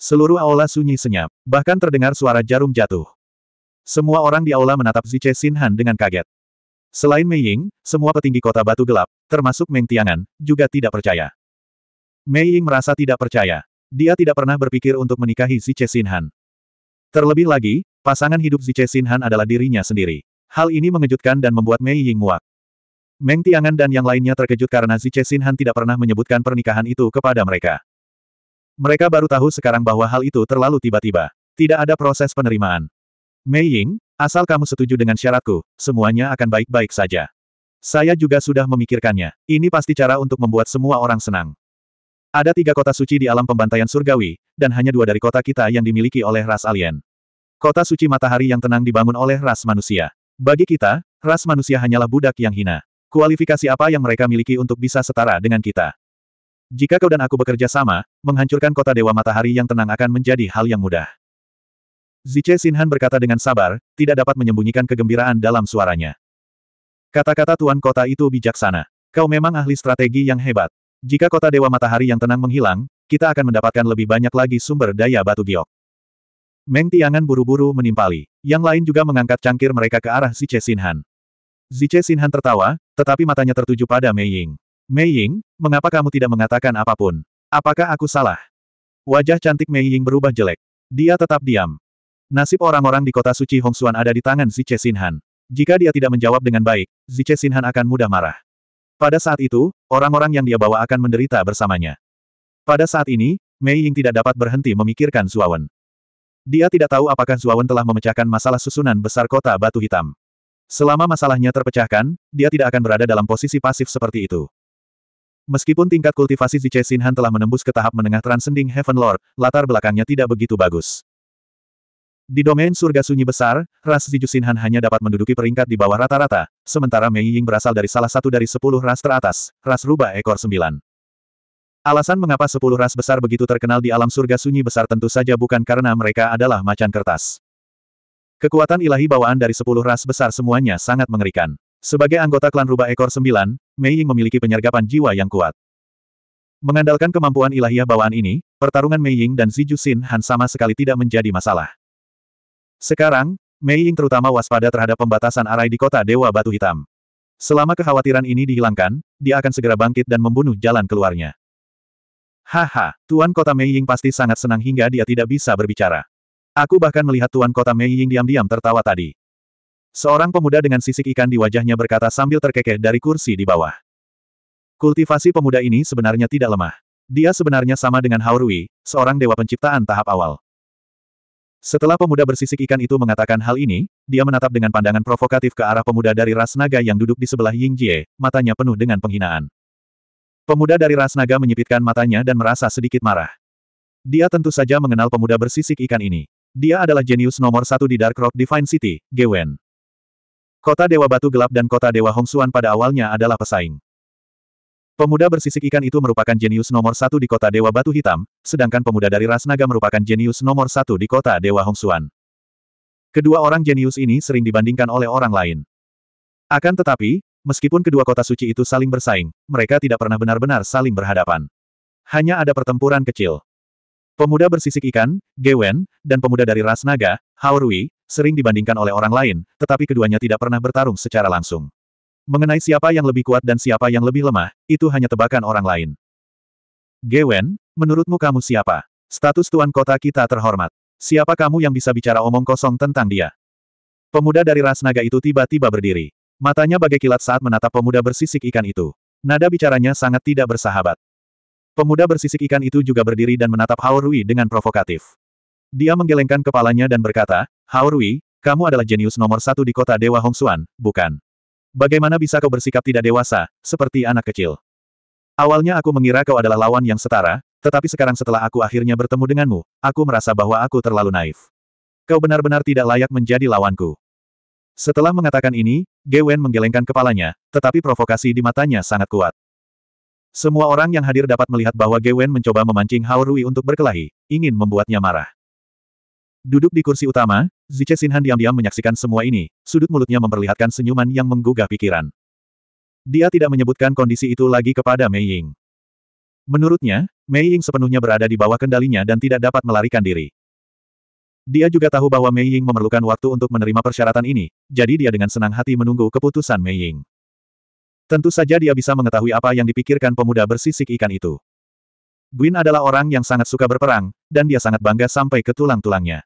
Seluruh aula sunyi senyap, bahkan terdengar suara jarum jatuh. Semua orang di aula menatap Ziche Sinhan dengan kaget. Selain Mei Ying, semua petinggi kota batu gelap, termasuk Meng Tiangan, juga tidak percaya. Mei Ying merasa tidak percaya. Dia tidak pernah berpikir untuk menikahi Ziche Sinhan. Terlebih lagi, pasangan hidup Ziche Sinhan adalah dirinya sendiri. Hal ini mengejutkan dan membuat Mei Ying muak. Meng Tiangan dan yang lainnya terkejut karena Ziche Sinhan tidak pernah menyebutkan pernikahan itu kepada mereka. Mereka baru tahu sekarang bahwa hal itu terlalu tiba-tiba. Tidak ada proses penerimaan. Mei Ying, asal kamu setuju dengan syaratku, semuanya akan baik-baik saja. Saya juga sudah memikirkannya. Ini pasti cara untuk membuat semua orang senang. Ada tiga kota suci di alam pembantaian surgawi, dan hanya dua dari kota kita yang dimiliki oleh ras alien. Kota suci matahari yang tenang dibangun oleh ras manusia. Bagi kita, ras manusia hanyalah budak yang hina. Kualifikasi apa yang mereka miliki untuk bisa setara dengan kita? Jika kau dan aku bekerja sama, menghancurkan kota Dewa Matahari yang tenang akan menjadi hal yang mudah. Zice Sinhan berkata dengan sabar, tidak dapat menyembunyikan kegembiraan dalam suaranya. Kata-kata tuan kota itu bijaksana. Kau memang ahli strategi yang hebat. Jika kota Dewa Matahari yang tenang menghilang, kita akan mendapatkan lebih banyak lagi sumber daya batu giok. Meng Tiangan buru-buru menimpali. Yang lain juga mengangkat cangkir mereka ke arah Zice Sinhan. Zice Sinhan tertawa, tetapi matanya tertuju pada Mei Ying. Mei Ying, mengapa kamu tidak mengatakan apapun? Apakah aku salah? Wajah cantik Mei Ying berubah jelek. Dia tetap diam. Nasib orang-orang di kota suci Hongsuan ada di tangan Zice Sinhan. Jika dia tidak menjawab dengan baik, Zice Sinhan akan mudah marah. Pada saat itu, orang-orang yang dia bawa akan menderita bersamanya. Pada saat ini, Mei Ying tidak dapat berhenti memikirkan Zuawan. Dia tidak tahu apakah Zuawan telah memecahkan masalah susunan besar kota batu hitam. Selama masalahnya terpecahkan, dia tidak akan berada dalam posisi pasif seperti itu. Meskipun tingkat kultivasi Ziche Sinhan telah menembus ke tahap menengah Transcending Heaven Lord, latar belakangnya tidak begitu bagus. Di domain surga sunyi besar, ras Ziju Sinhan hanya dapat menduduki peringkat di bawah rata-rata, sementara Mei Ying berasal dari salah satu dari sepuluh ras teratas, ras rubah ekor sembilan. Alasan mengapa sepuluh ras besar begitu terkenal di alam surga sunyi besar tentu saja bukan karena mereka adalah macan kertas. Kekuatan ilahi bawaan dari sepuluh ras besar semuanya sangat mengerikan. Sebagai anggota klan rubah ekor sembilan, Mei Ying memiliki penyergapan jiwa yang kuat. Mengandalkan kemampuan ilahiyah bawaan ini, pertarungan Mei Ying dan Ziju Xin Han sama sekali tidak menjadi masalah. Sekarang, Mei Ying terutama waspada terhadap pembatasan arai di kota Dewa Batu Hitam. Selama kekhawatiran ini dihilangkan, dia akan segera bangkit dan membunuh jalan keluarnya. Haha, Tuan Kota Mei Ying pasti sangat senang hingga dia tidak bisa berbicara. Aku bahkan melihat Tuan Kota Mei Ying diam-diam tertawa tadi. Seorang pemuda dengan sisik ikan di wajahnya berkata sambil terkekeh dari kursi di bawah. Kultivasi pemuda ini sebenarnya tidak lemah. Dia sebenarnya sama dengan Haurui, seorang dewa penciptaan tahap awal. Setelah pemuda bersisik ikan itu mengatakan hal ini, dia menatap dengan pandangan provokatif ke arah pemuda dari ras naga yang duduk di sebelah Ying Jie, matanya penuh dengan penghinaan. Pemuda dari ras naga menyipitkan matanya dan merasa sedikit marah. Dia tentu saja mengenal pemuda bersisik ikan ini. Dia adalah jenius nomor satu di Dark Rock Divine City, Gewen. Kota Dewa Batu Gelap dan Kota Dewa Hongsuan pada awalnya adalah pesaing. Pemuda bersisik ikan itu merupakan jenius nomor satu di kota Dewa Batu Hitam, sedangkan pemuda dari ras naga merupakan jenius nomor satu di kota Dewa Hongsuan. Kedua orang jenius ini sering dibandingkan oleh orang lain. Akan tetapi, meskipun kedua kota suci itu saling bersaing, mereka tidak pernah benar-benar saling berhadapan. Hanya ada pertempuran kecil. Pemuda bersisik ikan, Gewen, dan pemuda dari ras naga, Haorui, sering dibandingkan oleh orang lain, tetapi keduanya tidak pernah bertarung secara langsung. Mengenai siapa yang lebih kuat dan siapa yang lebih lemah, itu hanya tebakan orang lain. Gewen, menurutmu kamu siapa? Status tuan kota kita terhormat. Siapa kamu yang bisa bicara omong kosong tentang dia? Pemuda dari ras naga itu tiba-tiba berdiri. Matanya bagai kilat saat menatap pemuda bersisik ikan itu. Nada bicaranya sangat tidak bersahabat. Pemuda bersisik ikan itu juga berdiri dan menatap Hao Rui dengan provokatif. Dia menggelengkan kepalanya dan berkata, Haorui, kamu adalah jenius nomor satu di kota Dewa Hongsuan, bukan? Bagaimana bisa kau bersikap tidak dewasa, seperti anak kecil? Awalnya aku mengira kau adalah lawan yang setara, tetapi sekarang setelah aku akhirnya bertemu denganmu, aku merasa bahwa aku terlalu naif. Kau benar-benar tidak layak menjadi lawanku. Setelah mengatakan ini, Gewen menggelengkan kepalanya, tetapi provokasi di matanya sangat kuat. Semua orang yang hadir dapat melihat bahwa Gewen mencoba memancing Haorui untuk berkelahi, ingin membuatnya marah. Duduk di kursi utama, Ziche Sinhan diam-diam menyaksikan semua ini, sudut mulutnya memperlihatkan senyuman yang menggugah pikiran. Dia tidak menyebutkan kondisi itu lagi kepada Mei Ying. Menurutnya, Mei Ying sepenuhnya berada di bawah kendalinya dan tidak dapat melarikan diri. Dia juga tahu bahwa Mei Ying memerlukan waktu untuk menerima persyaratan ini, jadi dia dengan senang hati menunggu keputusan Mei Ying. Tentu saja dia bisa mengetahui apa yang dipikirkan pemuda bersisik ikan itu. Gwyn adalah orang yang sangat suka berperang, dan dia sangat bangga sampai ke tulang-tulangnya.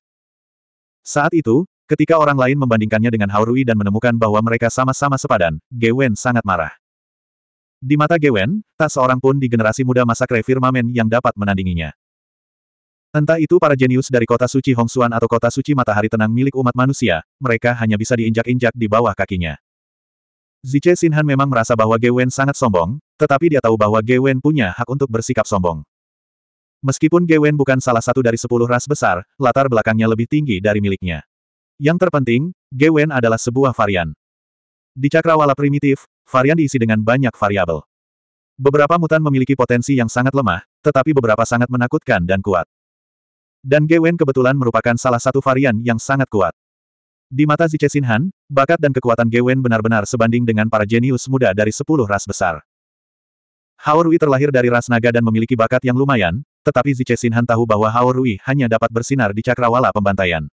Saat itu, ketika orang lain membandingkannya dengan Haorui dan menemukan bahwa mereka sama-sama sepadan, Gewen sangat marah. Di mata Gewen, tak seorang pun di generasi muda masa kre firmamen yang dapat menandinginya. Entah itu para jenius dari kota suci Hongsuan atau kota suci matahari tenang milik umat manusia, mereka hanya bisa diinjak-injak di bawah kakinya. Zice Sinhan memang merasa bahwa Gewen sangat sombong, tetapi dia tahu bahwa Gewen punya hak untuk bersikap sombong. Meskipun Gwen bukan salah satu dari sepuluh ras besar, latar belakangnya lebih tinggi dari miliknya. Yang terpenting, Gwen adalah sebuah varian. Di cakrawala primitif, varian diisi dengan banyak variabel. Beberapa mutan memiliki potensi yang sangat lemah, tetapi beberapa sangat menakutkan dan kuat. Dan Gwen kebetulan merupakan salah satu varian yang sangat kuat. Di mata Zice Sinhan, bakat dan kekuatan Gwen benar-benar sebanding dengan para jenius muda dari sepuluh ras besar. Haorui terlahir dari ras naga dan memiliki bakat yang lumayan, tetapi Zice Sinhan tahu bahwa Hao Rui hanya dapat bersinar di cakrawala pembantaian.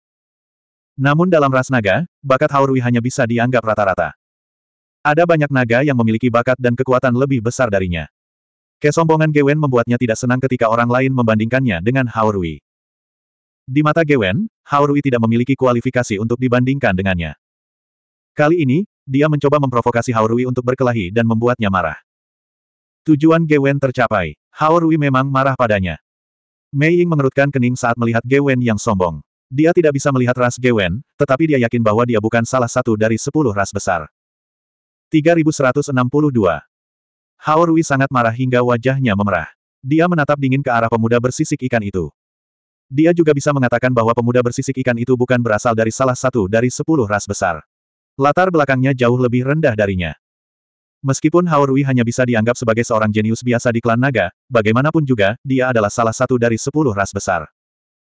Namun dalam ras naga, bakat Hao Rui hanya bisa dianggap rata-rata. Ada banyak naga yang memiliki bakat dan kekuatan lebih besar darinya. Kesombongan Gewen membuatnya tidak senang ketika orang lain membandingkannya dengan Hao Rui. Di mata Gewen, Hao Rui tidak memiliki kualifikasi untuk dibandingkan dengannya. Kali ini, dia mencoba memprovokasi Hao Rui untuk berkelahi dan membuatnya marah. Tujuan Gewen tercapai. Haorui memang marah padanya. Mei Ying mengerutkan kening saat melihat Ge yang sombong. Dia tidak bisa melihat ras Ge tetapi dia yakin bahwa dia bukan salah satu dari sepuluh ras besar. 3162. Haorui sangat marah hingga wajahnya memerah. Dia menatap dingin ke arah pemuda bersisik ikan itu. Dia juga bisa mengatakan bahwa pemuda bersisik ikan itu bukan berasal dari salah satu dari sepuluh ras besar. Latar belakangnya jauh lebih rendah darinya. Meskipun Haorui hanya bisa dianggap sebagai seorang jenius biasa di klan naga, bagaimanapun juga, dia adalah salah satu dari sepuluh ras besar.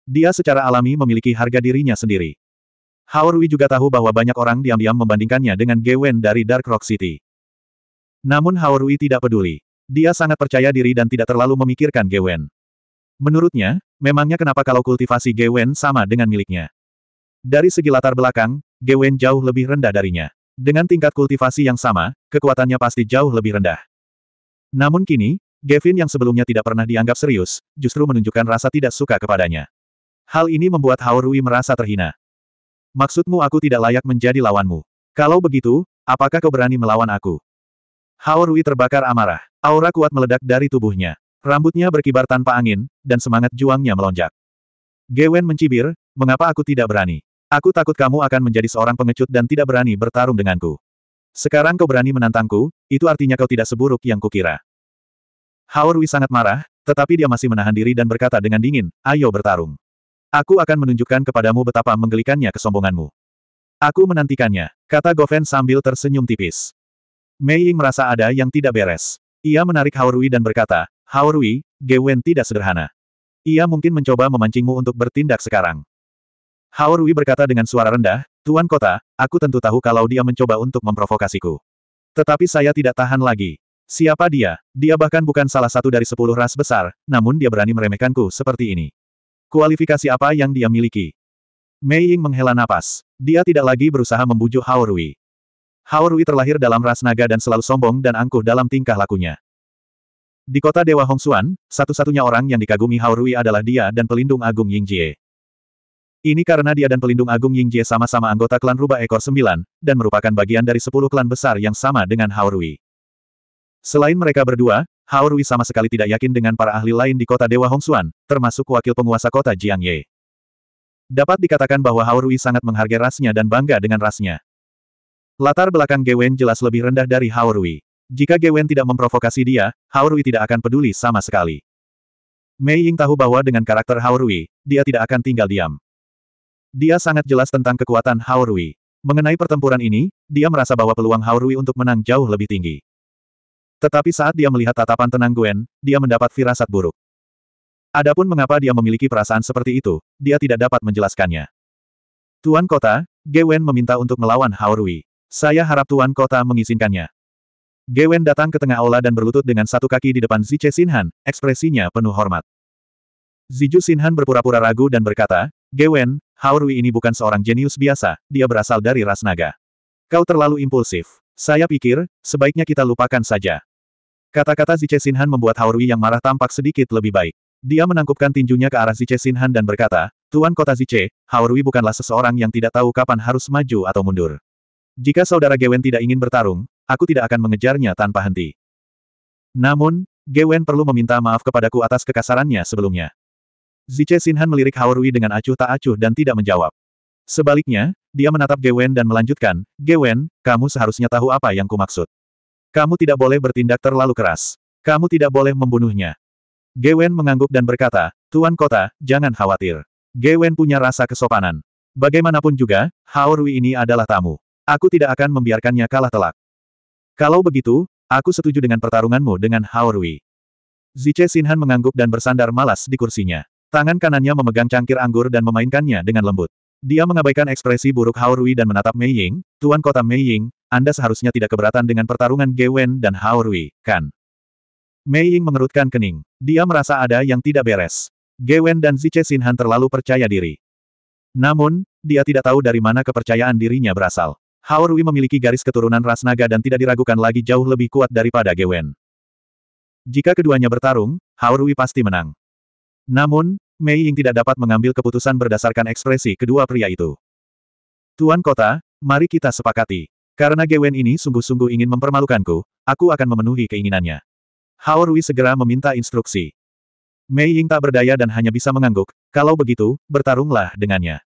Dia secara alami memiliki harga dirinya sendiri. Haorui juga tahu bahwa banyak orang diam-diam membandingkannya dengan Gewen dari Dark Rock City. Namun Haorui tidak peduli. Dia sangat percaya diri dan tidak terlalu memikirkan Gewen. Menurutnya, memangnya kenapa kalau kultivasi Gewen sama dengan miliknya? Dari segi latar belakang, Gewen jauh lebih rendah darinya. Dengan tingkat kultivasi yang sama, kekuatannya pasti jauh lebih rendah. Namun kini, Gavin yang sebelumnya tidak pernah dianggap serius, justru menunjukkan rasa tidak suka kepadanya. Hal ini membuat Hao Rui merasa terhina. Maksudmu aku tidak layak menjadi lawanmu? Kalau begitu, apakah kau berani melawan aku? Hao Rui terbakar amarah. Aura kuat meledak dari tubuhnya. Rambutnya berkibar tanpa angin, dan semangat juangnya melonjak. Gewen mencibir, mengapa aku tidak berani? Aku takut kamu akan menjadi seorang pengecut dan tidak berani bertarung denganku. Sekarang kau berani menantangku, itu artinya kau tidak seburuk yang kukira. Haorui sangat marah, tetapi dia masih menahan diri dan berkata dengan dingin, ayo bertarung. Aku akan menunjukkan kepadamu betapa menggelikannya kesombonganmu. Aku menantikannya, kata Goven sambil tersenyum tipis. Mei Ying merasa ada yang tidak beres. Ia menarik Haorui dan berkata, Haorui, Gewen tidak sederhana. Ia mungkin mencoba memancingmu untuk bertindak sekarang. Haorui berkata dengan suara rendah, Tuan Kota, aku tentu tahu kalau dia mencoba untuk memprovokasiku. Tetapi saya tidak tahan lagi. Siapa dia? Dia bahkan bukan salah satu dari sepuluh ras besar, namun dia berani meremehkanku seperti ini. Kualifikasi apa yang dia miliki? Mei Ying menghela napas. Dia tidak lagi berusaha membujuk Haorui. Haorui terlahir dalam ras naga dan selalu sombong dan angkuh dalam tingkah lakunya. Di kota Dewa Hongsuan, satu-satunya orang yang dikagumi Haorui adalah dia dan pelindung agung Ying Jie. Ini karena dia dan pelindung agung Ying Jie sama-sama anggota klan Rubah Ekor Sembilan, dan merupakan bagian dari sepuluh klan besar yang sama dengan Hao Rui. Selain mereka berdua, Hao Rui sama sekali tidak yakin dengan para ahli lain di kota Dewa Hongsuan, termasuk wakil penguasa kota Jiang Ye. Dapat dikatakan bahwa Hao Rui sangat menghargai rasnya dan bangga dengan rasnya. Latar belakang Gewen jelas lebih rendah dari Hao Rui. Jika Gewen tidak memprovokasi dia, Hao Rui tidak akan peduli sama sekali. Mei Ying tahu bahwa dengan karakter Hao Rui, dia tidak akan tinggal diam. Dia sangat jelas tentang kekuatan Hao Mengenai pertempuran ini, dia merasa bahwa peluang Hao untuk menang jauh lebih tinggi. Tetapi saat dia melihat tatapan tenang Gwen, dia mendapat firasat buruk. Adapun mengapa dia memiliki perasaan seperti itu, dia tidak dapat menjelaskannya. Tuan Kota, Gwen meminta untuk melawan Hao Saya harap Tuan Kota mengizinkannya. Gwen datang ke tengah aula dan berlutut dengan satu kaki di depan Zice Sinhan, ekspresinya penuh hormat. Ziju Sinhan berpura-pura ragu dan berkata, Gwen, Haorui ini bukan seorang jenius biasa, dia berasal dari ras naga. Kau terlalu impulsif. Saya pikir, sebaiknya kita lupakan saja. Kata-kata Zice Sinhan membuat Haorui yang marah tampak sedikit lebih baik. Dia menangkupkan tinjunya ke arah Zice Sinhan dan berkata, Tuan Kota Zice, Haorui bukanlah seseorang yang tidak tahu kapan harus maju atau mundur. Jika saudara Gewen tidak ingin bertarung, aku tidak akan mengejarnya tanpa henti. Namun, Gewen perlu meminta maaf kepadaku atas kekasarannya sebelumnya. Zice Sinhan melirik Haorui dengan acuh tak acuh dan tidak menjawab. Sebaliknya, dia menatap Wen dan melanjutkan, Wen, kamu seharusnya tahu apa yang kumaksud. Kamu tidak boleh bertindak terlalu keras. Kamu tidak boleh membunuhnya. Wen mengangguk dan berkata, Tuan Kota, jangan khawatir. Wen punya rasa kesopanan. Bagaimanapun juga, Haorui ini adalah tamu. Aku tidak akan membiarkannya kalah telak. Kalau begitu, aku setuju dengan pertarunganmu dengan Haorui. Zice Sinhan mengangguk dan bersandar malas di kursinya. Tangan kanannya memegang cangkir anggur dan memainkannya dengan lembut. Dia mengabaikan ekspresi buruk Hao dan menatap Mei Ying, Tuan Kota Mei Ying, Anda seharusnya tidak keberatan dengan pertarungan Ge dan Hao kan? Mei Ying mengerutkan kening. Dia merasa ada yang tidak beres. Ge dan Zice Sinhan terlalu percaya diri. Namun, dia tidak tahu dari mana kepercayaan dirinya berasal. Hao memiliki garis keturunan ras naga dan tidak diragukan lagi jauh lebih kuat daripada Ge Jika keduanya bertarung, Hao pasti menang. Namun, Mei Ying tidak dapat mengambil keputusan berdasarkan ekspresi kedua pria itu. Tuan Kota, mari kita sepakati. Karena Gewen ini sungguh-sungguh ingin mempermalukanku, aku akan memenuhi keinginannya. Hao Rui segera meminta instruksi. Mei Ying tak berdaya dan hanya bisa mengangguk, kalau begitu, bertarunglah dengannya.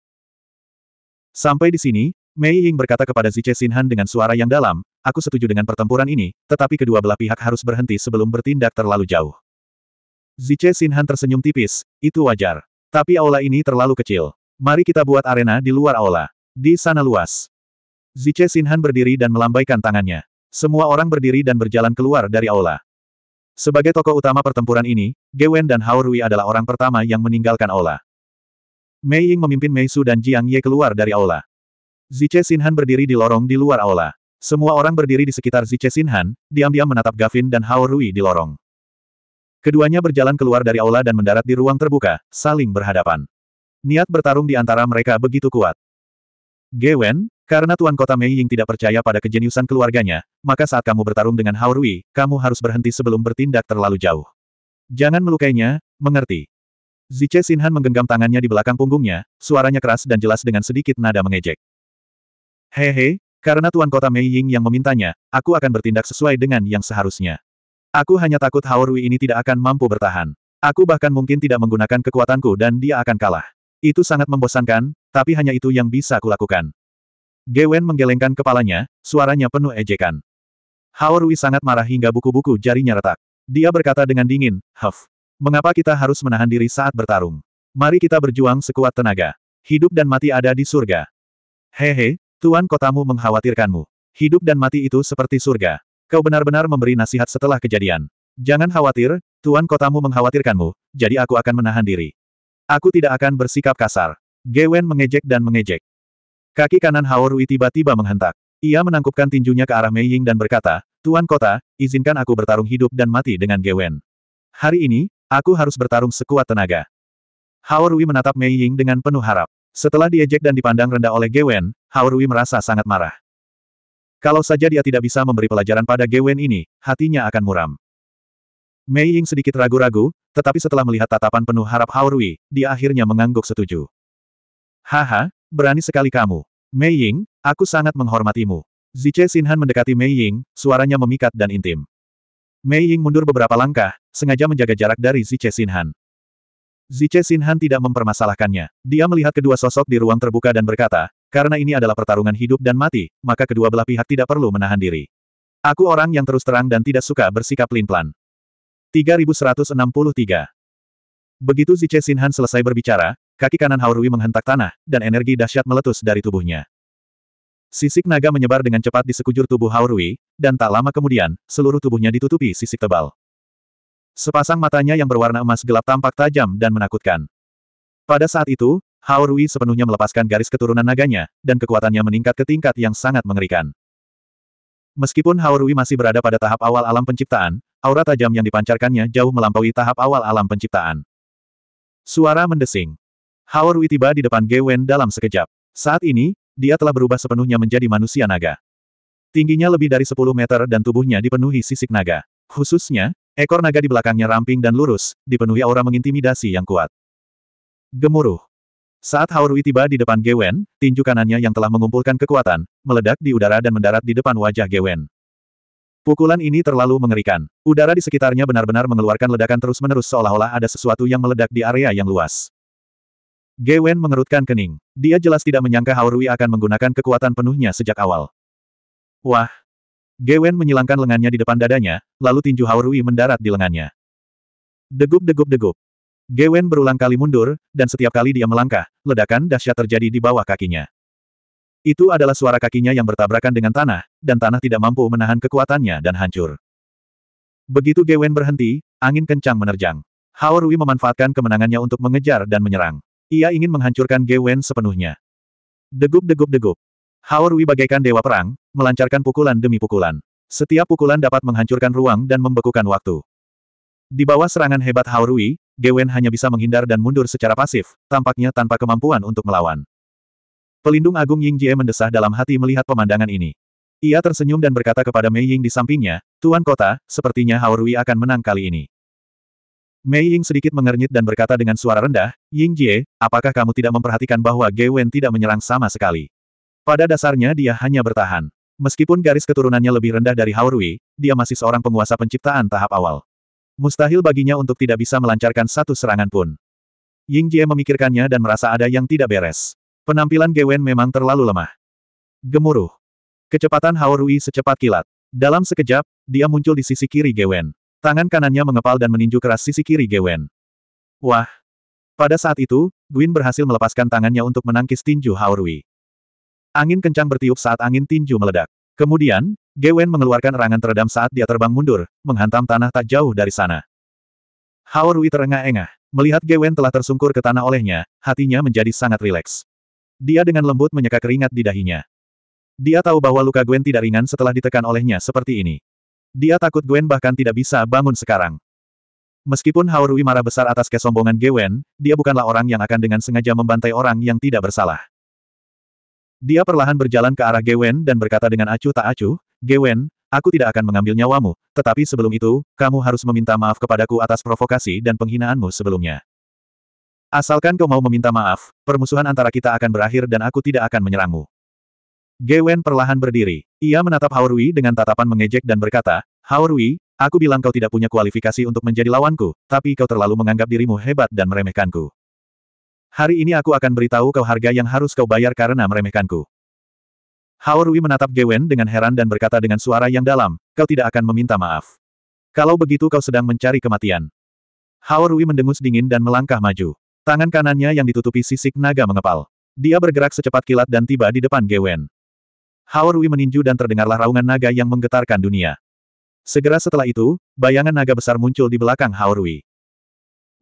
Sampai di sini, Mei Ying berkata kepada Zice Sinhan dengan suara yang dalam, aku setuju dengan pertempuran ini, tetapi kedua belah pihak harus berhenti sebelum bertindak terlalu jauh. Zice Sinhan tersenyum tipis, itu wajar. Tapi aula ini terlalu kecil. Mari kita buat arena di luar aula. Di sana luas. Zice Sinhan berdiri dan melambaikan tangannya. Semua orang berdiri dan berjalan keluar dari aula. Sebagai tokoh utama pertempuran ini, Wen dan Hao Rui adalah orang pertama yang meninggalkan aula. Mei Ying memimpin Mei Su dan Jiang Ye keluar dari aula. Zice Sinhan berdiri di lorong di luar aula. Semua orang berdiri di sekitar Zice Sinhan, diam-diam menatap Gavin dan Hao Rui di lorong. Keduanya berjalan keluar dari aula dan mendarat di ruang terbuka, saling berhadapan. Niat bertarung di antara mereka begitu kuat. Gewen, karena Tuan Kota Mei Ying tidak percaya pada kejeniusan keluarganya, maka saat kamu bertarung dengan Hao Rui, kamu harus berhenti sebelum bertindak terlalu jauh. Jangan melukainya, mengerti. Zice Sinhan menggenggam tangannya di belakang punggungnya, suaranya keras dan jelas dengan sedikit nada mengejek. Hehe, karena Tuan Kota Mei Ying yang memintanya, aku akan bertindak sesuai dengan yang seharusnya. Aku hanya takut Haorui ini tidak akan mampu bertahan. Aku bahkan mungkin tidak menggunakan kekuatanku dan dia akan kalah. Itu sangat membosankan, tapi hanya itu yang bisa kulakukan. Gewen menggelengkan kepalanya, suaranya penuh ejekan. Haorui sangat marah hingga buku-buku jarinya retak. Dia berkata dengan dingin, Huff. Mengapa kita harus menahan diri saat bertarung? Mari kita berjuang sekuat tenaga. Hidup dan mati ada di surga. Hehe, tuan kotamu mengkhawatirkanmu. Hidup dan mati itu seperti surga. Kau benar-benar memberi nasihat setelah kejadian. Jangan khawatir, tuan kotamu mengkhawatirkanmu, jadi aku akan menahan diri. Aku tidak akan bersikap kasar. Gewen mengejek dan mengejek. Kaki kanan Hao Rui tiba-tiba menghentak. Ia menangkupkan tinjunya ke arah Mei Ying dan berkata, Tuan Kota, izinkan aku bertarung hidup dan mati dengan Gewen. Hari ini, aku harus bertarung sekuat tenaga. Hao Rui menatap Mei Ying dengan penuh harap. Setelah diejek dan dipandang rendah oleh Gewen, Hao Rui merasa sangat marah. Kalau saja dia tidak bisa memberi pelajaran pada Gewen ini, hatinya akan muram. Mei Ying sedikit ragu-ragu, tetapi setelah melihat tatapan penuh harap Haorui, dia akhirnya mengangguk setuju. Haha, berani sekali kamu. Mei Ying, aku sangat menghormatimu. Zice Sinhan mendekati Mei Ying, suaranya memikat dan intim. Mei Ying mundur beberapa langkah, sengaja menjaga jarak dari Zice Sinhan. Zice Sinhan tidak mempermasalahkannya. Dia melihat kedua sosok di ruang terbuka dan berkata, karena ini adalah pertarungan hidup dan mati, maka kedua belah pihak tidak perlu menahan diri. Aku orang yang terus terang dan tidak suka bersikap lin-plan. 3163 Begitu Zice Sinhan selesai berbicara, kaki kanan Haorui menghentak tanah, dan energi dahsyat meletus dari tubuhnya. Sisik naga menyebar dengan cepat di sekujur tubuh Haorui, dan tak lama kemudian, seluruh tubuhnya ditutupi sisik tebal. Sepasang matanya yang berwarna emas gelap tampak tajam dan menakutkan. Pada saat itu, Hao Rui sepenuhnya melepaskan garis keturunan naganya, dan kekuatannya meningkat ke tingkat yang sangat mengerikan. Meskipun Hao Rui masih berada pada tahap awal alam penciptaan, aura tajam yang dipancarkannya jauh melampaui tahap awal alam penciptaan. Suara mendesing. Hao Rui tiba di depan Ge Wen dalam sekejap. Saat ini, dia telah berubah sepenuhnya menjadi manusia naga. Tingginya lebih dari 10 meter dan tubuhnya dipenuhi sisik naga. Khususnya, Ekor naga di belakangnya ramping dan lurus, dipenuhi aura mengintimidasi yang kuat. Gemuruh. Saat Haorui tiba di depan Gewen, tinju kanannya yang telah mengumpulkan kekuatan, meledak di udara dan mendarat di depan wajah Gewen. Pukulan ini terlalu mengerikan. Udara di sekitarnya benar-benar mengeluarkan ledakan terus-menerus seolah-olah ada sesuatu yang meledak di area yang luas. Gewen mengerutkan kening. Dia jelas tidak menyangka Haorui akan menggunakan kekuatan penuhnya sejak awal. Wah, Gwen menyilangkan lengannya di depan dadanya, lalu tinju Haorui mendarat di lengannya. Degup-degup-degup. Gwen berulang kali mundur, dan setiap kali dia melangkah, ledakan dahsyat terjadi di bawah kakinya. Itu adalah suara kakinya yang bertabrakan dengan tanah, dan tanah tidak mampu menahan kekuatannya dan hancur. Begitu Gwen berhenti, angin kencang menerjang. Hao memanfaatkan kemenangannya untuk mengejar dan menyerang. Ia ingin menghancurkan Gwen sepenuhnya. Degup-degup-degup. Haorwi bagaikan dewa perang, melancarkan pukulan demi pukulan. Setiap pukulan dapat menghancurkan ruang dan membekukan waktu. Di bawah serangan hebat Haorui, Gewen hanya bisa menghindar dan mundur secara pasif, tampaknya tanpa kemampuan untuk melawan. Pelindung Agung Ying Jie mendesah dalam hati melihat pemandangan ini. Ia tersenyum dan berkata kepada Mei Ying di sampingnya, Tuan Kota, sepertinya Haorui akan menang kali ini. Mei Ying sedikit mengernyit dan berkata dengan suara rendah, Ying Jie, apakah kamu tidak memperhatikan bahwa Gewen tidak menyerang sama sekali? Pada dasarnya dia hanya bertahan. Meskipun garis keturunannya lebih rendah dari Haorui, dia masih seorang penguasa penciptaan tahap awal. Mustahil baginya untuk tidak bisa melancarkan satu serangan pun. Ying Jie memikirkannya dan merasa ada yang tidak beres. Penampilan Gewen memang terlalu lemah. Gemuruh. Kecepatan Haorui secepat kilat. Dalam sekejap, dia muncul di sisi kiri Gewen. Tangan kanannya mengepal dan meninju keras sisi kiri Gewen. Wah! Pada saat itu, Gwyn berhasil melepaskan tangannya untuk menangkis tinju Haorui. Angin kencang bertiup saat angin tinju meledak. Kemudian, Gewen mengeluarkan erangan teredam saat dia terbang mundur, menghantam tanah tak jauh dari sana. Hao Rui terengah-engah. Melihat Gewen telah tersungkur ke tanah olehnya, hatinya menjadi sangat rileks. Dia dengan lembut menyeka keringat di dahinya. Dia tahu bahwa luka Gwen tidak ringan setelah ditekan olehnya seperti ini. Dia takut Gwen bahkan tidak bisa bangun sekarang. Meskipun Hao Rui marah besar atas kesombongan Gwen, dia bukanlah orang yang akan dengan sengaja membantai orang yang tidak bersalah. Dia perlahan berjalan ke arah Gewen dan berkata dengan acuh tak acuh, Gewen, aku tidak akan mengambil nyawamu, tetapi sebelum itu, kamu harus meminta maaf kepadaku atas provokasi dan penghinaanmu sebelumnya. Asalkan kau mau meminta maaf, permusuhan antara kita akan berakhir dan aku tidak akan menyerangmu. Gewen perlahan berdiri. Ia menatap Haorui dengan tatapan mengejek dan berkata, Haorui, aku bilang kau tidak punya kualifikasi untuk menjadi lawanku, tapi kau terlalu menganggap dirimu hebat dan meremehkanku. Hari ini aku akan beritahu kau harga yang harus kau bayar karena meremehkanku. Hao Rui menatap Gewen dengan heran dan berkata dengan suara yang dalam, kau tidak akan meminta maaf. Kalau begitu kau sedang mencari kematian. Hao Rui mendengus dingin dan melangkah maju. Tangan kanannya yang ditutupi sisik naga mengepal. Dia bergerak secepat kilat dan tiba di depan Gewen. Hao Rui meninju dan terdengarlah raungan naga yang menggetarkan dunia. Segera setelah itu, bayangan naga besar muncul di belakang Hao Rui.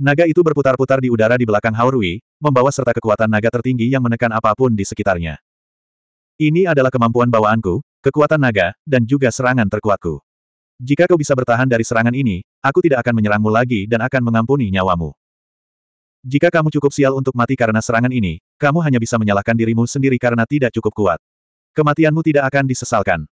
Naga itu berputar-putar di udara di belakang Haorui, membawa serta kekuatan naga tertinggi yang menekan apapun di sekitarnya. Ini adalah kemampuan bawaanku, kekuatan naga, dan juga serangan terkuatku. Jika kau bisa bertahan dari serangan ini, aku tidak akan menyerangmu lagi dan akan mengampuni nyawamu. Jika kamu cukup sial untuk mati karena serangan ini, kamu hanya bisa menyalahkan dirimu sendiri karena tidak cukup kuat. Kematianmu tidak akan disesalkan.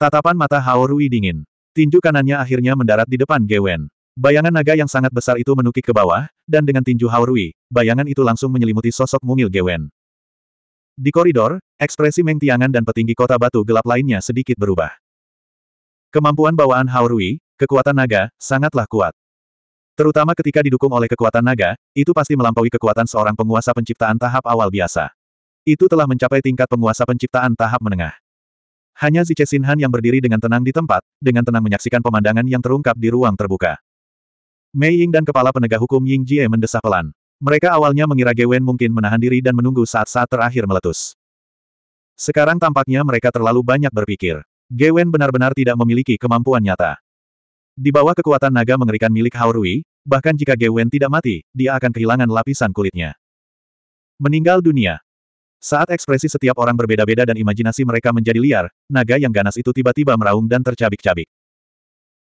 Tatapan mata Haorui dingin. Tinju kanannya akhirnya mendarat di depan Gewen. Bayangan naga yang sangat besar itu menukik ke bawah, dan dengan tinju Haorui, bayangan itu langsung menyelimuti sosok mungil Gewen. Di koridor, ekspresi Meng Tiangan dan petinggi kota batu gelap lainnya sedikit berubah. Kemampuan bawaan Haorui, kekuatan naga, sangatlah kuat. Terutama ketika didukung oleh kekuatan naga, itu pasti melampaui kekuatan seorang penguasa penciptaan tahap awal biasa. Itu telah mencapai tingkat penguasa penciptaan tahap menengah. Hanya Ziche Sinhan yang berdiri dengan tenang di tempat, dengan tenang menyaksikan pemandangan yang terungkap di ruang terbuka. Mei Ying dan kepala penegak hukum Ying Jie mendesah pelan. Mereka awalnya mengira Gewen mungkin menahan diri dan menunggu saat-saat terakhir meletus. Sekarang tampaknya mereka terlalu banyak berpikir. Gewen benar-benar tidak memiliki kemampuan nyata. Di bawah kekuatan naga mengerikan milik Haorui, bahkan jika Gewen tidak mati, dia akan kehilangan lapisan kulitnya. Meninggal dunia. Saat ekspresi setiap orang berbeda-beda dan imajinasi mereka menjadi liar, naga yang ganas itu tiba-tiba meraung dan tercabik-cabik.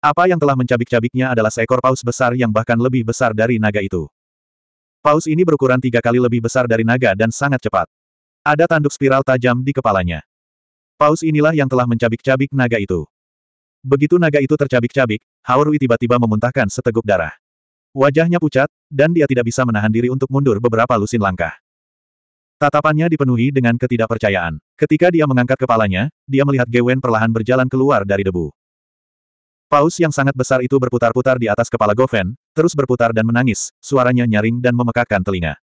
Apa yang telah mencabik-cabiknya adalah seekor paus besar yang bahkan lebih besar dari naga itu. Paus ini berukuran tiga kali lebih besar dari naga dan sangat cepat. Ada tanduk spiral tajam di kepalanya. Paus inilah yang telah mencabik-cabik naga itu. Begitu naga itu tercabik-cabik, Haorui tiba-tiba memuntahkan seteguk darah. Wajahnya pucat, dan dia tidak bisa menahan diri untuk mundur beberapa lusin langkah. Tatapannya dipenuhi dengan ketidakpercayaan. Ketika dia mengangkat kepalanya, dia melihat Gewen perlahan berjalan keluar dari debu. Paus yang sangat besar itu berputar-putar di atas kepala Goven, terus berputar dan menangis, suaranya nyaring dan memekakkan telinga.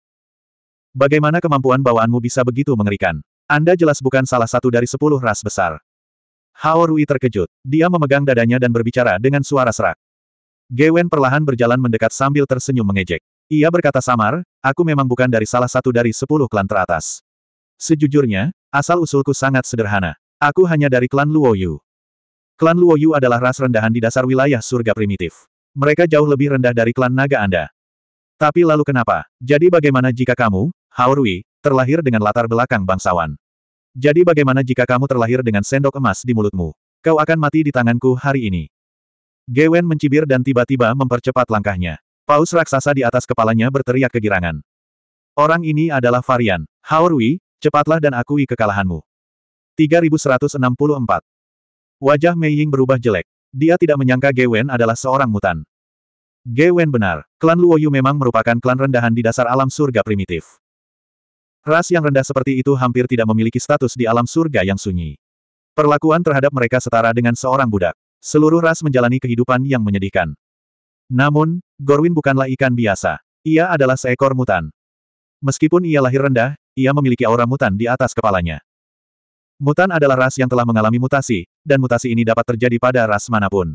Bagaimana kemampuan bawaanmu bisa begitu mengerikan? Anda jelas bukan salah satu dari sepuluh ras besar. Hao Rui terkejut. Dia memegang dadanya dan berbicara dengan suara serak. Gewen perlahan berjalan mendekat sambil tersenyum mengejek. Ia berkata samar, aku memang bukan dari salah satu dari sepuluh klan teratas. Sejujurnya, asal-usulku sangat sederhana. Aku hanya dari klan Luoyu. Klan Luoyu adalah ras rendahan di dasar wilayah surga primitif. Mereka jauh lebih rendah dari klan naga Anda. Tapi lalu kenapa? Jadi bagaimana jika kamu, Haorui, terlahir dengan latar belakang bangsawan? Jadi bagaimana jika kamu terlahir dengan sendok emas di mulutmu? Kau akan mati di tanganku hari ini. Gewen mencibir dan tiba-tiba mempercepat langkahnya. Paus raksasa di atas kepalanya berteriak kegirangan. Orang ini adalah varian. Haorui, cepatlah dan akui kekalahanmu. 3164. Wajah Mei Ying berubah jelek. Dia tidak menyangka Ge Wen adalah seorang mutan. Ge Wen benar, klan Luoyu memang merupakan klan rendahan di dasar alam surga primitif. Ras yang rendah seperti itu hampir tidak memiliki status di alam surga yang sunyi. Perlakuan terhadap mereka setara dengan seorang budak. Seluruh ras menjalani kehidupan yang menyedihkan. Namun, Gorwin bukanlah ikan biasa. Ia adalah seekor mutan. Meskipun ia lahir rendah, ia memiliki aura mutan di atas kepalanya. Mutan adalah ras yang telah mengalami mutasi, dan mutasi ini dapat terjadi pada ras manapun.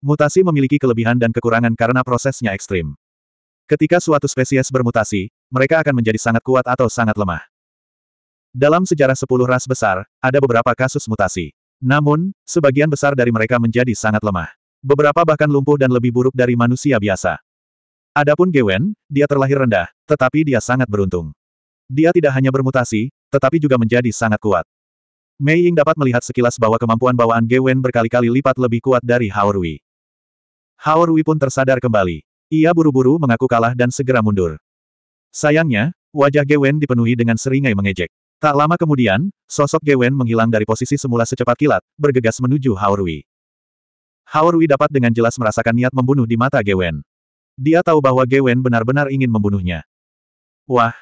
Mutasi memiliki kelebihan dan kekurangan karena prosesnya ekstrim. Ketika suatu spesies bermutasi, mereka akan menjadi sangat kuat atau sangat lemah. Dalam sejarah sepuluh ras besar, ada beberapa kasus mutasi. Namun, sebagian besar dari mereka menjadi sangat lemah. Beberapa bahkan lumpuh dan lebih buruk dari manusia biasa. Adapun Gwen, dia terlahir rendah, tetapi dia sangat beruntung. Dia tidak hanya bermutasi, tetapi juga menjadi sangat kuat. Mei Ying dapat melihat sekilas bahwa kemampuan bawaan Ge berkali-kali lipat lebih kuat dari Hao Rui. Hao Rui pun tersadar kembali. Ia buru-buru mengaku kalah dan segera mundur. Sayangnya, wajah Ge dipenuhi dengan seringai mengejek. Tak lama kemudian, sosok Ge menghilang dari posisi semula secepat kilat, bergegas menuju Hao Rui. Hao Rui dapat dengan jelas merasakan niat membunuh di mata Ge Dia tahu bahwa Ge benar-benar ingin membunuhnya. Wah,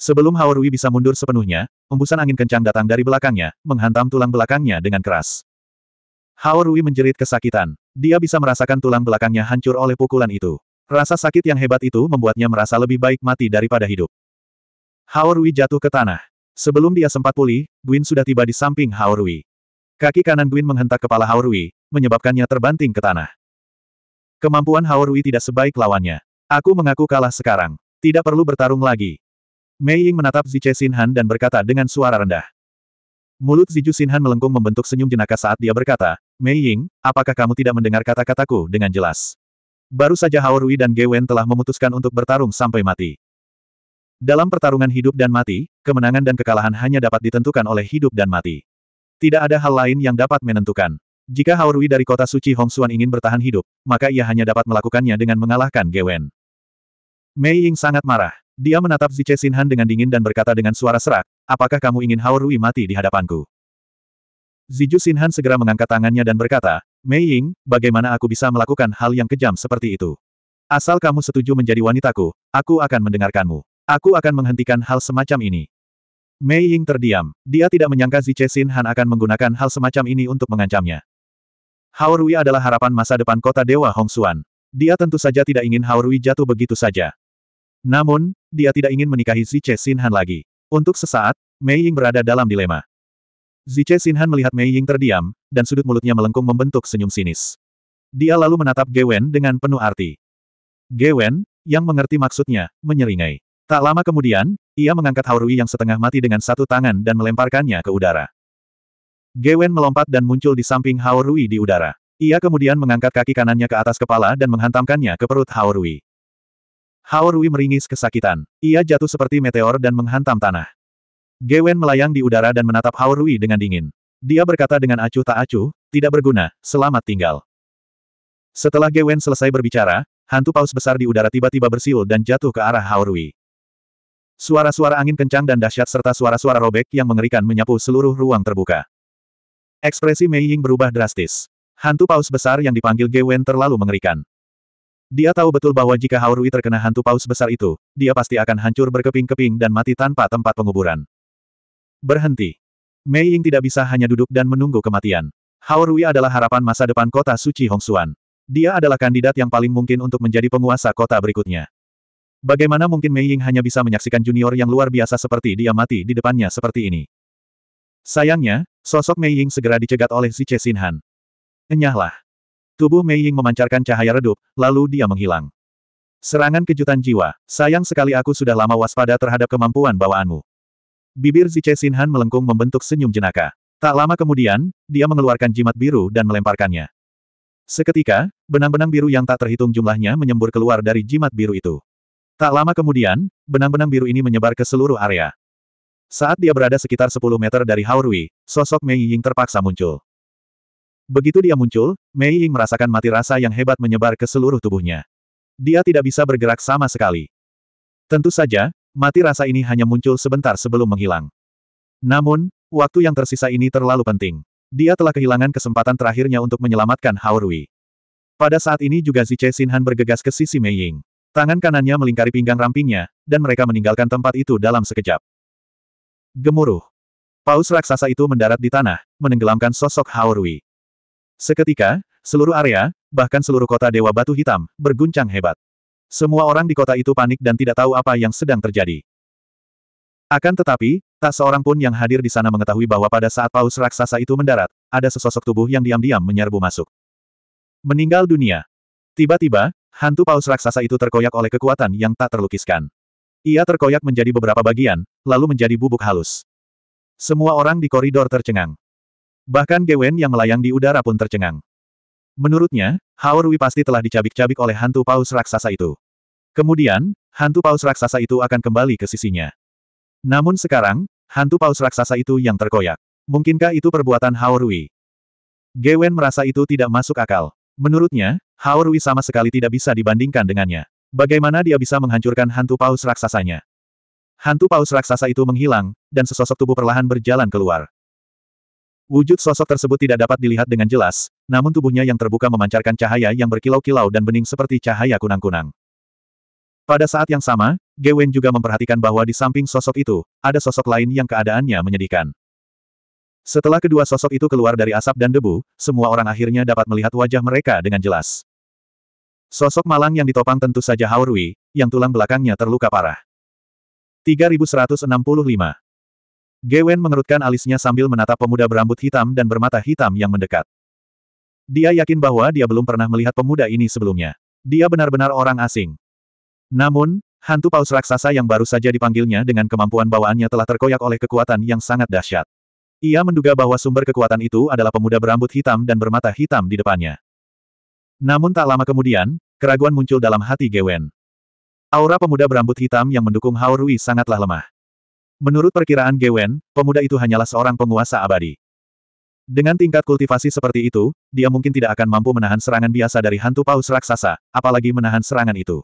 Sebelum Haorui bisa mundur sepenuhnya, embusan angin kencang datang dari belakangnya, menghantam tulang belakangnya dengan keras. Haorui menjerit kesakitan. Dia bisa merasakan tulang belakangnya hancur oleh pukulan itu. Rasa sakit yang hebat itu membuatnya merasa lebih baik mati daripada hidup. Haorui jatuh ke tanah. Sebelum dia sempat pulih, Gwyn sudah tiba di samping Haorui. Kaki kanan Gwyn menghentak kepala Haorui, menyebabkannya terbanting ke tanah. Kemampuan Haorui tidak sebaik lawannya. Aku mengaku kalah sekarang. Tidak perlu bertarung lagi. Mei Ying menatap Zice Sinhan dan berkata dengan suara rendah. Mulut Ziju Sinhan melengkung membentuk senyum jenaka saat dia berkata, Mei Ying, apakah kamu tidak mendengar kata-kataku dengan jelas? Baru saja Hao dan Ge telah memutuskan untuk bertarung sampai mati. Dalam pertarungan hidup dan mati, kemenangan dan kekalahan hanya dapat ditentukan oleh hidup dan mati. Tidak ada hal lain yang dapat menentukan. Jika Hao dari kota suci Hongsuan ingin bertahan hidup, maka ia hanya dapat melakukannya dengan mengalahkan Ge Mei Ying sangat marah. Dia menatap Zice Sinhan dengan dingin dan berkata dengan suara serak, apakah kamu ingin Hao Rui mati di hadapanku? Ziju Sinhan segera mengangkat tangannya dan berkata, Mei Ying, bagaimana aku bisa melakukan hal yang kejam seperti itu? Asal kamu setuju menjadi wanitaku, aku akan mendengarkanmu. Aku akan menghentikan hal semacam ini. Mei Ying terdiam. Dia tidak menyangka Zice Sinhan akan menggunakan hal semacam ini untuk mengancamnya. Hao Rui adalah harapan masa depan kota Dewa Hongsuan. Dia tentu saja tidak ingin Hao Rui jatuh begitu saja. Namun, dia tidak ingin menikahi Ziche Sinhan lagi. Untuk sesaat, Mei Ying berada dalam dilema. Ziche Sinhan melihat Mei Ying terdiam, dan sudut mulutnya melengkung membentuk senyum sinis. Dia lalu menatap Gewen dengan penuh arti. Gewen, yang mengerti maksudnya, menyeringai. Tak lama kemudian, ia mengangkat Haurui yang setengah mati dengan satu tangan dan melemparkannya ke udara. Gewen melompat dan muncul di samping Haorui di udara. Ia kemudian mengangkat kaki kanannya ke atas kepala dan menghantamkannya ke perut Haorui. Hao Rui meringis kesakitan. Ia jatuh seperti meteor dan menghantam tanah. Gewen melayang di udara dan menatap Hao Rui dengan dingin. Dia berkata dengan acuh tak acuh, tidak berguna, selamat tinggal. Setelah Gewen selesai berbicara, hantu paus besar di udara tiba-tiba bersiul dan jatuh ke arah Hao Rui. Suara-suara angin kencang dan dahsyat serta suara-suara robek yang mengerikan menyapu seluruh ruang terbuka. Ekspresi Mei Ying berubah drastis. Hantu paus besar yang dipanggil Gewen terlalu mengerikan. Dia tahu betul bahwa jika Haurui terkena hantu paus besar itu, dia pasti akan hancur berkeping-keping dan mati tanpa tempat penguburan. Berhenti. Mei Ying tidak bisa hanya duduk dan menunggu kematian. Haorui adalah harapan masa depan kota suci Hongsuan. Dia adalah kandidat yang paling mungkin untuk menjadi penguasa kota berikutnya. Bagaimana mungkin Mei Ying hanya bisa menyaksikan junior yang luar biasa seperti dia mati di depannya seperti ini? Sayangnya, sosok Mei Ying segera dicegat oleh si Che Enyahlah. Tubuh Mei Ying memancarkan cahaya redup, lalu dia menghilang. Serangan kejutan jiwa, sayang sekali aku sudah lama waspada terhadap kemampuan bawaanmu. Bibir Zice Sinhan melengkung membentuk senyum jenaka. Tak lama kemudian, dia mengeluarkan jimat biru dan melemparkannya. Seketika, benang-benang biru yang tak terhitung jumlahnya menyembur keluar dari jimat biru itu. Tak lama kemudian, benang-benang biru ini menyebar ke seluruh area. Saat dia berada sekitar 10 meter dari Haorui, sosok Mei Ying terpaksa muncul. Begitu dia muncul, Mei Ying merasakan mati rasa yang hebat menyebar ke seluruh tubuhnya. Dia tidak bisa bergerak sama sekali. Tentu saja, mati rasa ini hanya muncul sebentar sebelum menghilang. Namun, waktu yang tersisa ini terlalu penting. Dia telah kehilangan kesempatan terakhirnya untuk menyelamatkan Hao Pada saat ini juga Zice Sinhan bergegas ke sisi Mei Ying. Tangan kanannya melingkari pinggang rampingnya, dan mereka meninggalkan tempat itu dalam sekejap. Gemuruh. Paus raksasa itu mendarat di tanah, menenggelamkan sosok Hao Seketika, seluruh area, bahkan seluruh kota Dewa Batu Hitam, berguncang hebat. Semua orang di kota itu panik dan tidak tahu apa yang sedang terjadi. Akan tetapi, tak seorang pun yang hadir di sana mengetahui bahwa pada saat paus raksasa itu mendarat, ada sesosok tubuh yang diam-diam menyerbu masuk. Meninggal dunia. Tiba-tiba, hantu paus raksasa itu terkoyak oleh kekuatan yang tak terlukiskan. Ia terkoyak menjadi beberapa bagian, lalu menjadi bubuk halus. Semua orang di koridor tercengang. Bahkan Gewen yang melayang di udara pun tercengang. Menurutnya, Haorui pasti telah dicabik-cabik oleh hantu paus raksasa itu. Kemudian, hantu paus raksasa itu akan kembali ke sisinya. Namun sekarang, hantu paus raksasa itu yang terkoyak. Mungkinkah itu perbuatan Haorui? Gwen merasa itu tidak masuk akal. Menurutnya, Haorui sama sekali tidak bisa dibandingkan dengannya. Bagaimana dia bisa menghancurkan hantu paus raksasanya? Hantu paus raksasa itu menghilang, dan sesosok tubuh perlahan berjalan keluar. Wujud sosok tersebut tidak dapat dilihat dengan jelas, namun tubuhnya yang terbuka memancarkan cahaya yang berkilau-kilau dan bening seperti cahaya kunang-kunang. Pada saat yang sama, Gewen juga memperhatikan bahwa di samping sosok itu, ada sosok lain yang keadaannya menyedihkan. Setelah kedua sosok itu keluar dari asap dan debu, semua orang akhirnya dapat melihat wajah mereka dengan jelas. Sosok malang yang ditopang tentu saja Haorui, yang tulang belakangnya terluka parah. 3165 Gwen mengerutkan alisnya sambil menatap pemuda berambut hitam dan bermata hitam yang mendekat. Dia yakin bahwa dia belum pernah melihat pemuda ini sebelumnya. Dia benar-benar orang asing. Namun, hantu paus raksasa yang baru saja dipanggilnya dengan kemampuan bawaannya telah terkoyak oleh kekuatan yang sangat dahsyat. Ia menduga bahwa sumber kekuatan itu adalah pemuda berambut hitam dan bermata hitam di depannya. Namun tak lama kemudian, keraguan muncul dalam hati Gwen. Aura pemuda berambut hitam yang mendukung Haorui sangatlah lemah. Menurut perkiraan Gewen, pemuda itu hanyalah seorang penguasa abadi. Dengan tingkat kultivasi seperti itu, dia mungkin tidak akan mampu menahan serangan biasa dari hantu paus raksasa, apalagi menahan serangan itu.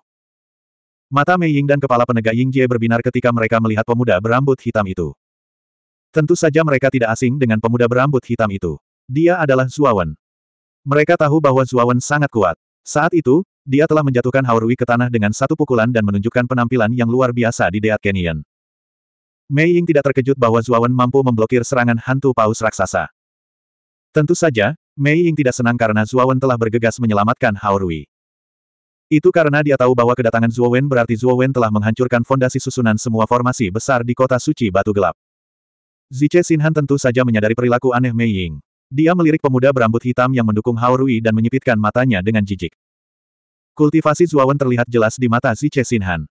Mata Mei Ying dan kepala penegak Ying Jie berbinar ketika mereka melihat pemuda berambut hitam itu. Tentu saja mereka tidak asing dengan pemuda berambut hitam itu. Dia adalah Zuawan. Mereka tahu bahwa Zuawan sangat kuat. Saat itu, dia telah menjatuhkan Haurui ke tanah dengan satu pukulan dan menunjukkan penampilan yang luar biasa di Deat Canyon. Mei Ying tidak terkejut bahwa Zuawan mampu memblokir serangan hantu paus raksasa. Tentu saja, Mei Ying tidak senang karena Zuawan telah bergegas menyelamatkan Hao Rui. Itu karena dia tahu bahwa kedatangan Zuowen berarti Zuowen telah menghancurkan fondasi susunan semua formasi besar di kota suci batu gelap. Zice Sinhan tentu saja menyadari perilaku aneh Mei Ying. Dia melirik pemuda berambut hitam yang mendukung Hao Rui dan menyipitkan matanya dengan jijik. Kultivasi Zuawan terlihat jelas di mata Zice Sinhan.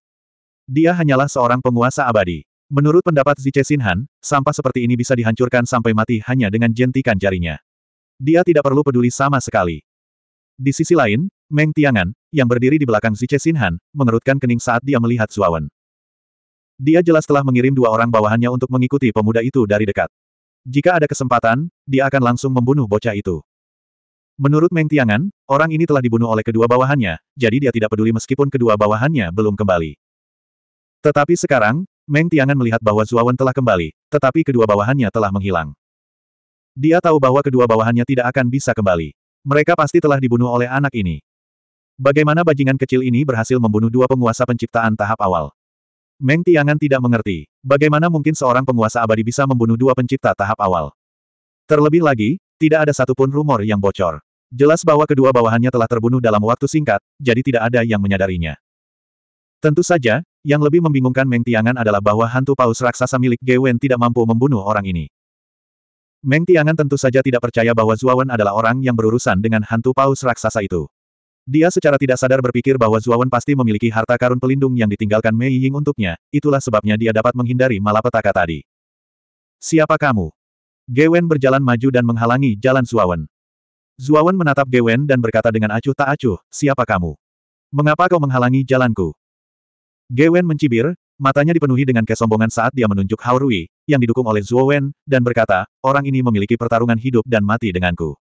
Dia hanyalah seorang penguasa abadi. Menurut pendapat Zice Sinhan, sampah seperti ini bisa dihancurkan sampai mati hanya dengan jentikan jarinya. Dia tidak perlu peduli sama sekali. Di sisi lain, Meng Tiangan, yang berdiri di belakang Zice Sinhan, mengerutkan kening saat dia melihat Zuawan. Dia jelas telah mengirim dua orang bawahannya untuk mengikuti pemuda itu dari dekat. Jika ada kesempatan, dia akan langsung membunuh bocah itu. Menurut Meng Tiangan, orang ini telah dibunuh oleh kedua bawahannya, jadi dia tidak peduli meskipun kedua bawahannya belum kembali. Tetapi sekarang, Meng Tianan melihat bahwa Zuawan telah kembali, tetapi kedua bawahannya telah menghilang. Dia tahu bahwa kedua bawahannya tidak akan bisa kembali. Mereka pasti telah dibunuh oleh anak ini. Bagaimana bajingan kecil ini berhasil membunuh dua penguasa penciptaan tahap awal? Meng Tiangan tidak mengerti. Bagaimana mungkin seorang penguasa abadi bisa membunuh dua pencipta tahap awal? Terlebih lagi, tidak ada satupun rumor yang bocor. Jelas bahwa kedua bawahannya telah terbunuh dalam waktu singkat, jadi tidak ada yang menyadarinya. Tentu saja, yang lebih membingungkan Meng Tiangan adalah bahwa hantu paus raksasa milik Gewen tidak mampu membunuh orang ini. Meng Tiangan tentu saja tidak percaya bahwa Zuawan adalah orang yang berurusan dengan hantu paus raksasa itu. Dia secara tidak sadar berpikir bahwa Zuawan pasti memiliki harta karun pelindung yang ditinggalkan Mei Ying untuknya, itulah sebabnya dia dapat menghindari malapetaka tadi. Siapa kamu? Gewen berjalan maju dan menghalangi jalan Zuawan. Zuawan menatap Gewen dan berkata dengan acuh tak acuh, siapa kamu? Mengapa kau menghalangi jalanku? Gwen mencibir, matanya dipenuhi dengan kesombongan saat dia menunjuk Hao Rui, yang didukung oleh Zhuo Wen, dan berkata, orang ini memiliki pertarungan hidup dan mati denganku.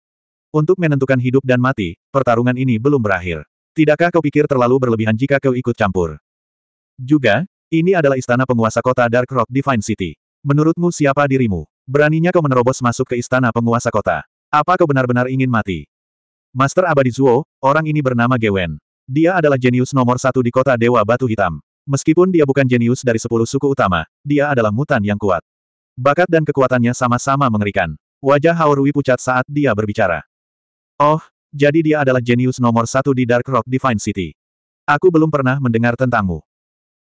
Untuk menentukan hidup dan mati, pertarungan ini belum berakhir. Tidakkah kau pikir terlalu berlebihan jika kau ikut campur? Juga, ini adalah istana penguasa kota Dark Rock Divine City. Menurutmu siapa dirimu? Beraninya kau menerobos masuk ke istana penguasa kota. Apa kau benar-benar ingin mati? Master Abadi Zuo, orang ini bernama Gewen. Dia adalah jenius nomor satu di kota Dewa Batu Hitam. Meskipun dia bukan jenius dari sepuluh suku utama, dia adalah mutan yang kuat. Bakat dan kekuatannya sama-sama mengerikan. Wajah Haorui pucat saat dia berbicara. Oh, jadi dia adalah jenius nomor satu di Dark Rock Divine City. Aku belum pernah mendengar tentangmu.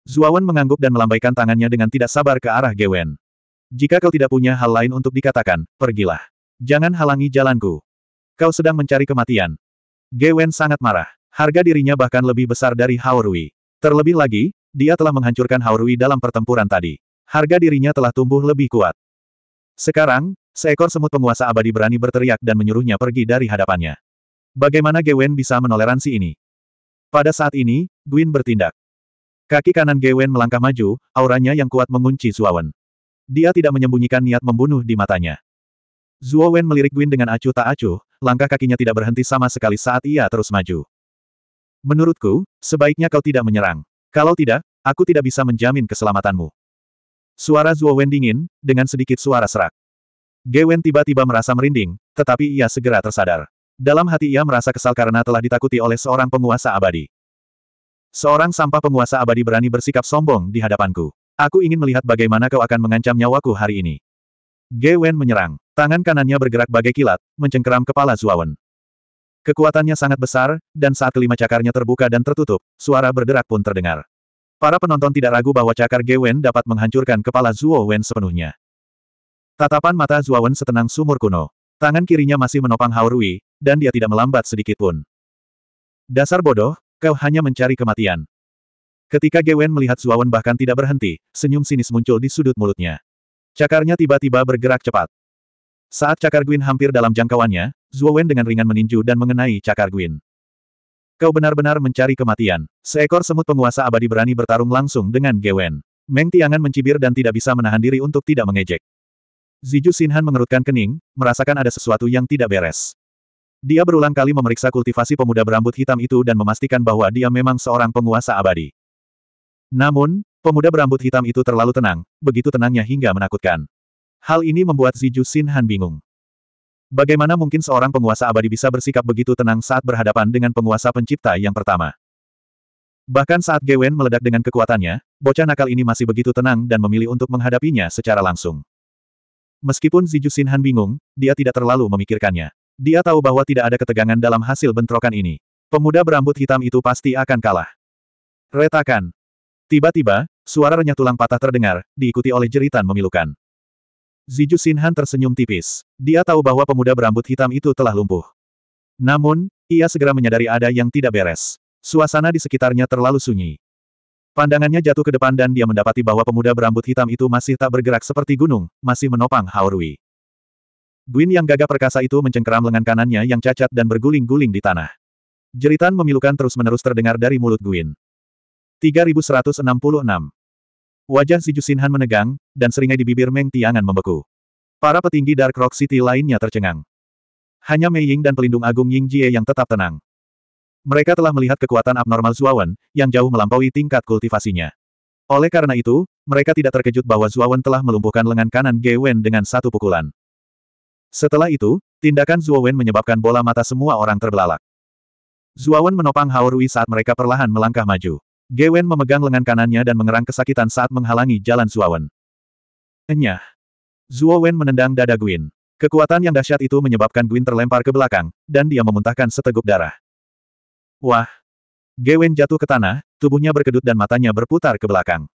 Zuawan mengangguk dan melambaikan tangannya dengan tidak sabar ke arah Gewen. Jika kau tidak punya hal lain untuk dikatakan, pergilah. Jangan halangi jalanku. Kau sedang mencari kematian. Gewen sangat marah. Harga dirinya bahkan lebih besar dari Haorui. Terlebih lagi, dia telah menghancurkan Haurui dalam pertempuran tadi. Harga dirinya telah tumbuh lebih kuat. Sekarang, seekor semut penguasa abadi berani berteriak dan menyuruhnya pergi dari hadapannya. Bagaimana Gwen bisa menoleransi ini? Pada saat ini, Gwyn bertindak. Kaki kanan Gwen melangkah maju, auranya yang kuat mengunci Zuowen. Dia tidak menyembunyikan niat membunuh di matanya. Zuowen melirik Gwyn dengan acuh tak acuh, langkah kakinya tidak berhenti sama sekali saat ia terus maju. Menurutku, sebaiknya kau tidak menyerang. Kalau tidak, aku tidak bisa menjamin keselamatanmu. Suara Zuo Wen dingin, dengan sedikit suara serak. Gewen tiba-tiba merasa merinding, tetapi ia segera tersadar. Dalam hati ia merasa kesal karena telah ditakuti oleh seorang penguasa abadi. Seorang sampah penguasa abadi berani bersikap sombong di hadapanku. Aku ingin melihat bagaimana kau akan mengancam nyawaku hari ini. Gewen menyerang. Tangan kanannya bergerak bagai kilat, mencengkeram kepala Zuawan. Kekuatannya sangat besar, dan saat kelima cakarnya terbuka dan tertutup, suara berderak pun terdengar. Para penonton tidak ragu bahwa cakar Gewen dapat menghancurkan kepala Zuo Wen sepenuhnya. Tatapan mata Zuo Wen setenang sumur kuno. Tangan kirinya masih menopang Hao Rui, dan dia tidak melambat sedikit pun. Dasar bodoh, kau hanya mencari kematian. Ketika Gewen melihat Zuo Wen bahkan tidak berhenti, senyum sinis muncul di sudut mulutnya. Cakarnya tiba-tiba bergerak cepat. Saat cakar Gwin hampir dalam jangkauannya, Wen dengan ringan meninju dan mengenai cakar Gwin. Kau benar-benar mencari kematian. Seekor semut penguasa abadi berani bertarung langsung dengan Gewen. Meng Tiangan mencibir dan tidak bisa menahan diri untuk tidak mengejek. Ziju Sinhan mengerutkan kening, merasakan ada sesuatu yang tidak beres. Dia berulang kali memeriksa kultivasi pemuda berambut hitam itu dan memastikan bahwa dia memang seorang penguasa abadi. Namun, pemuda berambut hitam itu terlalu tenang, begitu tenangnya hingga menakutkan. Hal ini membuat Ziju Han bingung. Bagaimana mungkin seorang penguasa abadi bisa bersikap begitu tenang saat berhadapan dengan penguasa pencipta yang pertama? Bahkan saat Gewen meledak dengan kekuatannya, bocah nakal ini masih begitu tenang dan memilih untuk menghadapinya secara langsung. Meskipun Ziju Han bingung, dia tidak terlalu memikirkannya. Dia tahu bahwa tidak ada ketegangan dalam hasil bentrokan ini. Pemuda berambut hitam itu pasti akan kalah. Retakan. Tiba-tiba, suara renyah tulang patah terdengar, diikuti oleh jeritan memilukan. Ziju Sinhan tersenyum tipis. Dia tahu bahwa pemuda berambut hitam itu telah lumpuh. Namun, ia segera menyadari ada yang tidak beres. Suasana di sekitarnya terlalu sunyi. Pandangannya jatuh ke depan dan dia mendapati bahwa pemuda berambut hitam itu masih tak bergerak seperti gunung, masih menopang Haorui. Guin yang gagah perkasa itu mencengkeram lengan kanannya yang cacat dan berguling-guling di tanah. Jeritan memilukan terus-menerus terdengar dari mulut Guin. 3166 Wajah si Jusinhan menegang, dan seringai di bibir Meng Tiangan membeku. Para petinggi Dark Rock City lainnya tercengang. Hanya Mei Ying dan pelindung agung Ying Jie yang tetap tenang. Mereka telah melihat kekuatan abnormal Zuawan, yang jauh melampaui tingkat kultivasinya. Oleh karena itu, mereka tidak terkejut bahwa Zuawan telah melumpuhkan lengan kanan Ge Wen dengan satu pukulan. Setelah itu, tindakan Zuawan menyebabkan bola mata semua orang terbelalak. Zuawan menopang Hao Rui saat mereka perlahan melangkah maju. Gwen memegang lengan kanannya dan mengerang kesakitan saat menghalangi jalan Zuowen. Enyah. Zuowen menendang dada Gwyn. Kekuatan yang dahsyat itu menyebabkan Gwyn terlempar ke belakang, dan dia memuntahkan seteguk darah. Wah. Gwen jatuh ke tanah, tubuhnya berkedut dan matanya berputar ke belakang.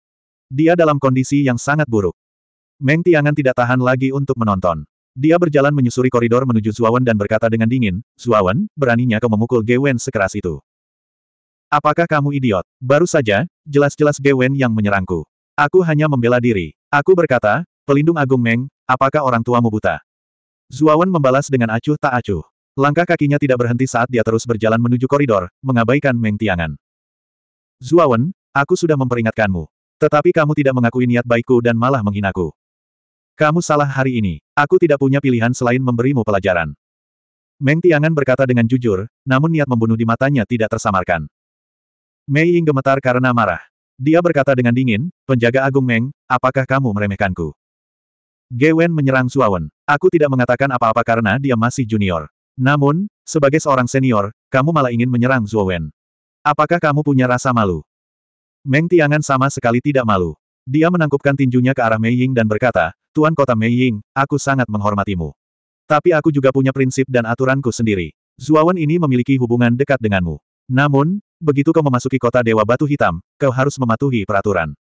Dia dalam kondisi yang sangat buruk. Meng Tiangan tidak tahan lagi untuk menonton. Dia berjalan menyusuri koridor menuju Zuawan dan berkata dengan dingin, Zuawan, beraninya kau memukul Gwen sekeras itu. Apakah kamu idiot? Baru saja, jelas-jelas Gewen yang menyerangku. Aku hanya membela diri. Aku berkata, pelindung agung Meng, apakah orang tuamu buta? Zuawan membalas dengan acuh tak acuh. Langkah kakinya tidak berhenti saat dia terus berjalan menuju koridor, mengabaikan Meng Tiangan. Zuawan, aku sudah memperingatkanmu. Tetapi kamu tidak mengakui niat baikku dan malah menghinaku. Kamu salah hari ini. Aku tidak punya pilihan selain memberimu pelajaran. Meng Tiangan berkata dengan jujur, namun niat membunuh di matanya tidak tersamarkan. Mei Ying gemetar karena marah. Dia berkata dengan dingin, penjaga agung Meng, apakah kamu meremehkanku? Wen menyerang Suawen. Aku tidak mengatakan apa-apa karena dia masih junior. Namun, sebagai seorang senior, kamu malah ingin menyerang Zuowen. Apakah kamu punya rasa malu? Meng Tiangan sama sekali tidak malu. Dia menangkupkan tinjunya ke arah Mei Ying dan berkata, Tuan Kota Mei Ying, aku sangat menghormatimu. Tapi aku juga punya prinsip dan aturanku sendiri. Zuawan ini memiliki hubungan dekat denganmu. Namun, begitu kau memasuki kota Dewa Batu Hitam, kau harus mematuhi peraturan.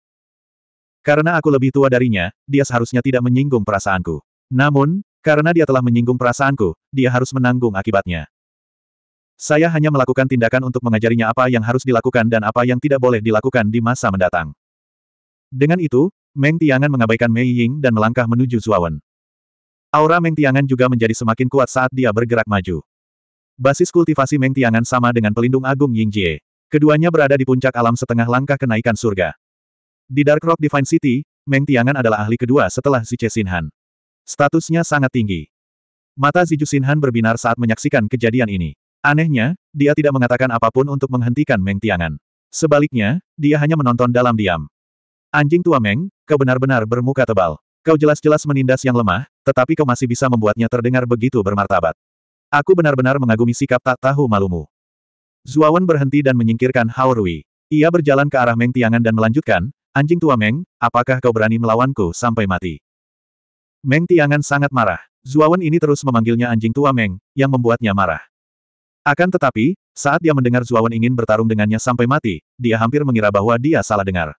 Karena aku lebih tua darinya, dia seharusnya tidak menyinggung perasaanku. Namun, karena dia telah menyinggung perasaanku, dia harus menanggung akibatnya. Saya hanya melakukan tindakan untuk mengajarinya apa yang harus dilakukan dan apa yang tidak boleh dilakukan di masa mendatang. Dengan itu, Meng Tiangan mengabaikan Mei Ying dan melangkah menuju Zuawan. Aura Meng Tiangan juga menjadi semakin kuat saat dia bergerak maju. Basis kultivasi Meng Tianan sama dengan pelindung agung Ying Jie. Keduanya berada di puncak alam setengah langkah kenaikan surga. Di Dark Rock Divine City, Meng Tiangan adalah ahli kedua setelah Zice Sinhan. Statusnya sangat tinggi. Mata Ziju Sinhan berbinar saat menyaksikan kejadian ini. Anehnya, dia tidak mengatakan apapun untuk menghentikan Meng Tiangan. Sebaliknya, dia hanya menonton dalam diam. Anjing tua Meng, kau benar-benar bermuka tebal. Kau jelas-jelas menindas yang lemah, tetapi kau masih bisa membuatnya terdengar begitu bermartabat. Aku benar-benar mengagumi sikap tak tahu malumu. Zuawan berhenti dan menyingkirkan Hao Rui. Ia berjalan ke arah Meng Tiangan dan melanjutkan, Anjing tua Meng, apakah kau berani melawanku sampai mati? Meng Tiangan sangat marah. Zuawan ini terus memanggilnya anjing tua Meng, yang membuatnya marah. Akan tetapi, saat dia mendengar Zuawan ingin bertarung dengannya sampai mati, dia hampir mengira bahwa dia salah dengar.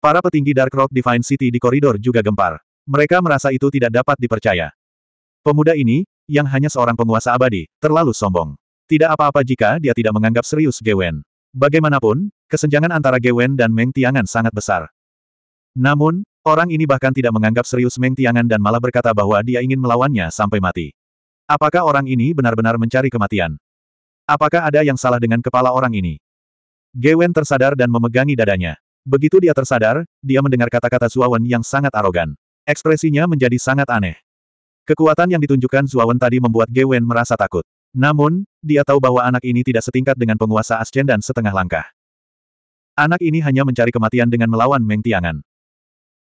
Para petinggi Dark Rock Divine City di koridor juga gempar. Mereka merasa itu tidak dapat dipercaya. Pemuda ini, yang hanya seorang penguasa abadi, terlalu sombong. Tidak apa-apa jika dia tidak menganggap serius Gewen. Bagaimanapun, kesenjangan antara Gewen dan Meng Tiangan sangat besar. Namun, orang ini bahkan tidak menganggap serius Meng Tiangan dan malah berkata bahwa dia ingin melawannya sampai mati. Apakah orang ini benar-benar mencari kematian? Apakah ada yang salah dengan kepala orang ini? Gewen tersadar dan memegangi dadanya. Begitu dia tersadar, dia mendengar kata-kata Zuawan yang sangat arogan. Ekspresinya menjadi sangat aneh. Kekuatan yang ditunjukkan Zuawan tadi membuat Wen merasa takut. Namun, dia tahu bahwa anak ini tidak setingkat dengan penguasa Ascen dan setengah langkah. Anak ini hanya mencari kematian dengan melawan Meng Tiangan.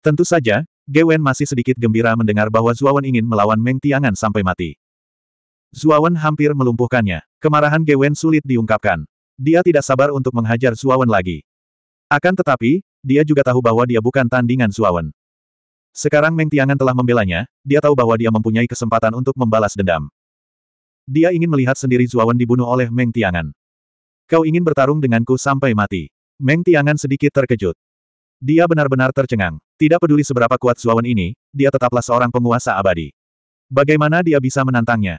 Tentu saja, Wen masih sedikit gembira mendengar bahwa Zuawan ingin melawan Meng Tiangan sampai mati. Zuawan hampir melumpuhkannya. Kemarahan Wen sulit diungkapkan. Dia tidak sabar untuk menghajar Zuawan lagi. Akan tetapi, dia juga tahu bahwa dia bukan tandingan Zuawan. Sekarang Meng Tiangan telah membelanya, dia tahu bahwa dia mempunyai kesempatan untuk membalas dendam. Dia ingin melihat sendiri Zuawan dibunuh oleh Meng Tiangan. Kau ingin bertarung denganku sampai mati. Meng Tiangan sedikit terkejut. Dia benar-benar tercengang. Tidak peduli seberapa kuat Zuawan ini, dia tetaplah seorang penguasa abadi. Bagaimana dia bisa menantangnya?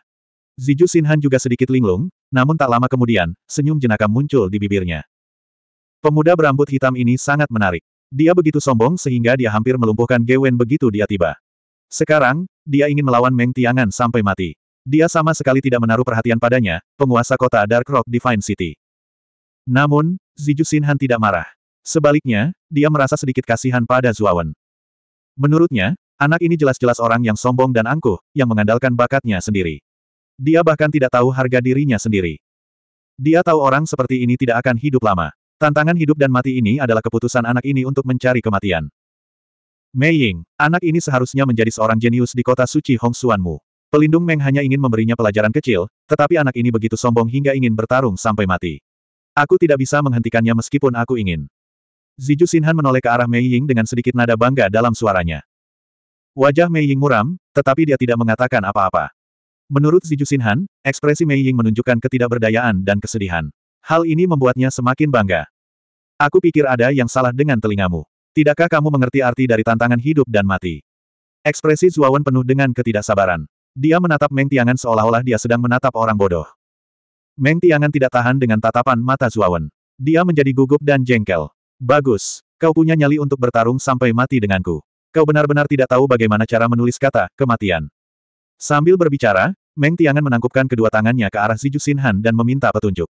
Ziju Sinhan juga sedikit linglung, namun tak lama kemudian, senyum jenaka muncul di bibirnya. Pemuda berambut hitam ini sangat menarik. Dia begitu sombong sehingga dia hampir melumpuhkan Wen begitu dia tiba. Sekarang, dia ingin melawan Meng Tiangan sampai mati. Dia sama sekali tidak menaruh perhatian padanya, penguasa kota Dark Rock Divine City. Namun, Ziju Sinhan tidak marah. Sebaliknya, dia merasa sedikit kasihan pada Zuawan. Menurutnya, anak ini jelas-jelas orang yang sombong dan angkuh, yang mengandalkan bakatnya sendiri. Dia bahkan tidak tahu harga dirinya sendiri. Dia tahu orang seperti ini tidak akan hidup lama. Tantangan hidup dan mati ini adalah keputusan anak ini untuk mencari kematian. Mei Ying, anak ini seharusnya menjadi seorang jenius di kota suci Hong Xuanmu. Pelindung Meng hanya ingin memberinya pelajaran kecil, tetapi anak ini begitu sombong hingga ingin bertarung sampai mati. Aku tidak bisa menghentikannya meskipun aku ingin. Ziju Sinhan menoleh ke arah Mei Ying dengan sedikit nada bangga dalam suaranya. Wajah Mei Ying muram, tetapi dia tidak mengatakan apa-apa. Menurut Ziju Sinhan, ekspresi Mei Ying menunjukkan ketidakberdayaan dan kesedihan. Hal ini membuatnya semakin bangga. Aku pikir ada yang salah dengan telingamu. Tidakkah kamu mengerti arti dari tantangan hidup dan mati? Ekspresi Zuawan penuh dengan ketidaksabaran. Dia menatap Meng Tiangan seolah-olah dia sedang menatap orang bodoh. Meng Tiangan tidak tahan dengan tatapan mata Zuawan. Dia menjadi gugup dan jengkel. Bagus, kau punya nyali untuk bertarung sampai mati denganku. Kau benar-benar tidak tahu bagaimana cara menulis kata, kematian. Sambil berbicara, Meng Tiangan menangkupkan kedua tangannya ke arah Jusin Han dan meminta petunjuk.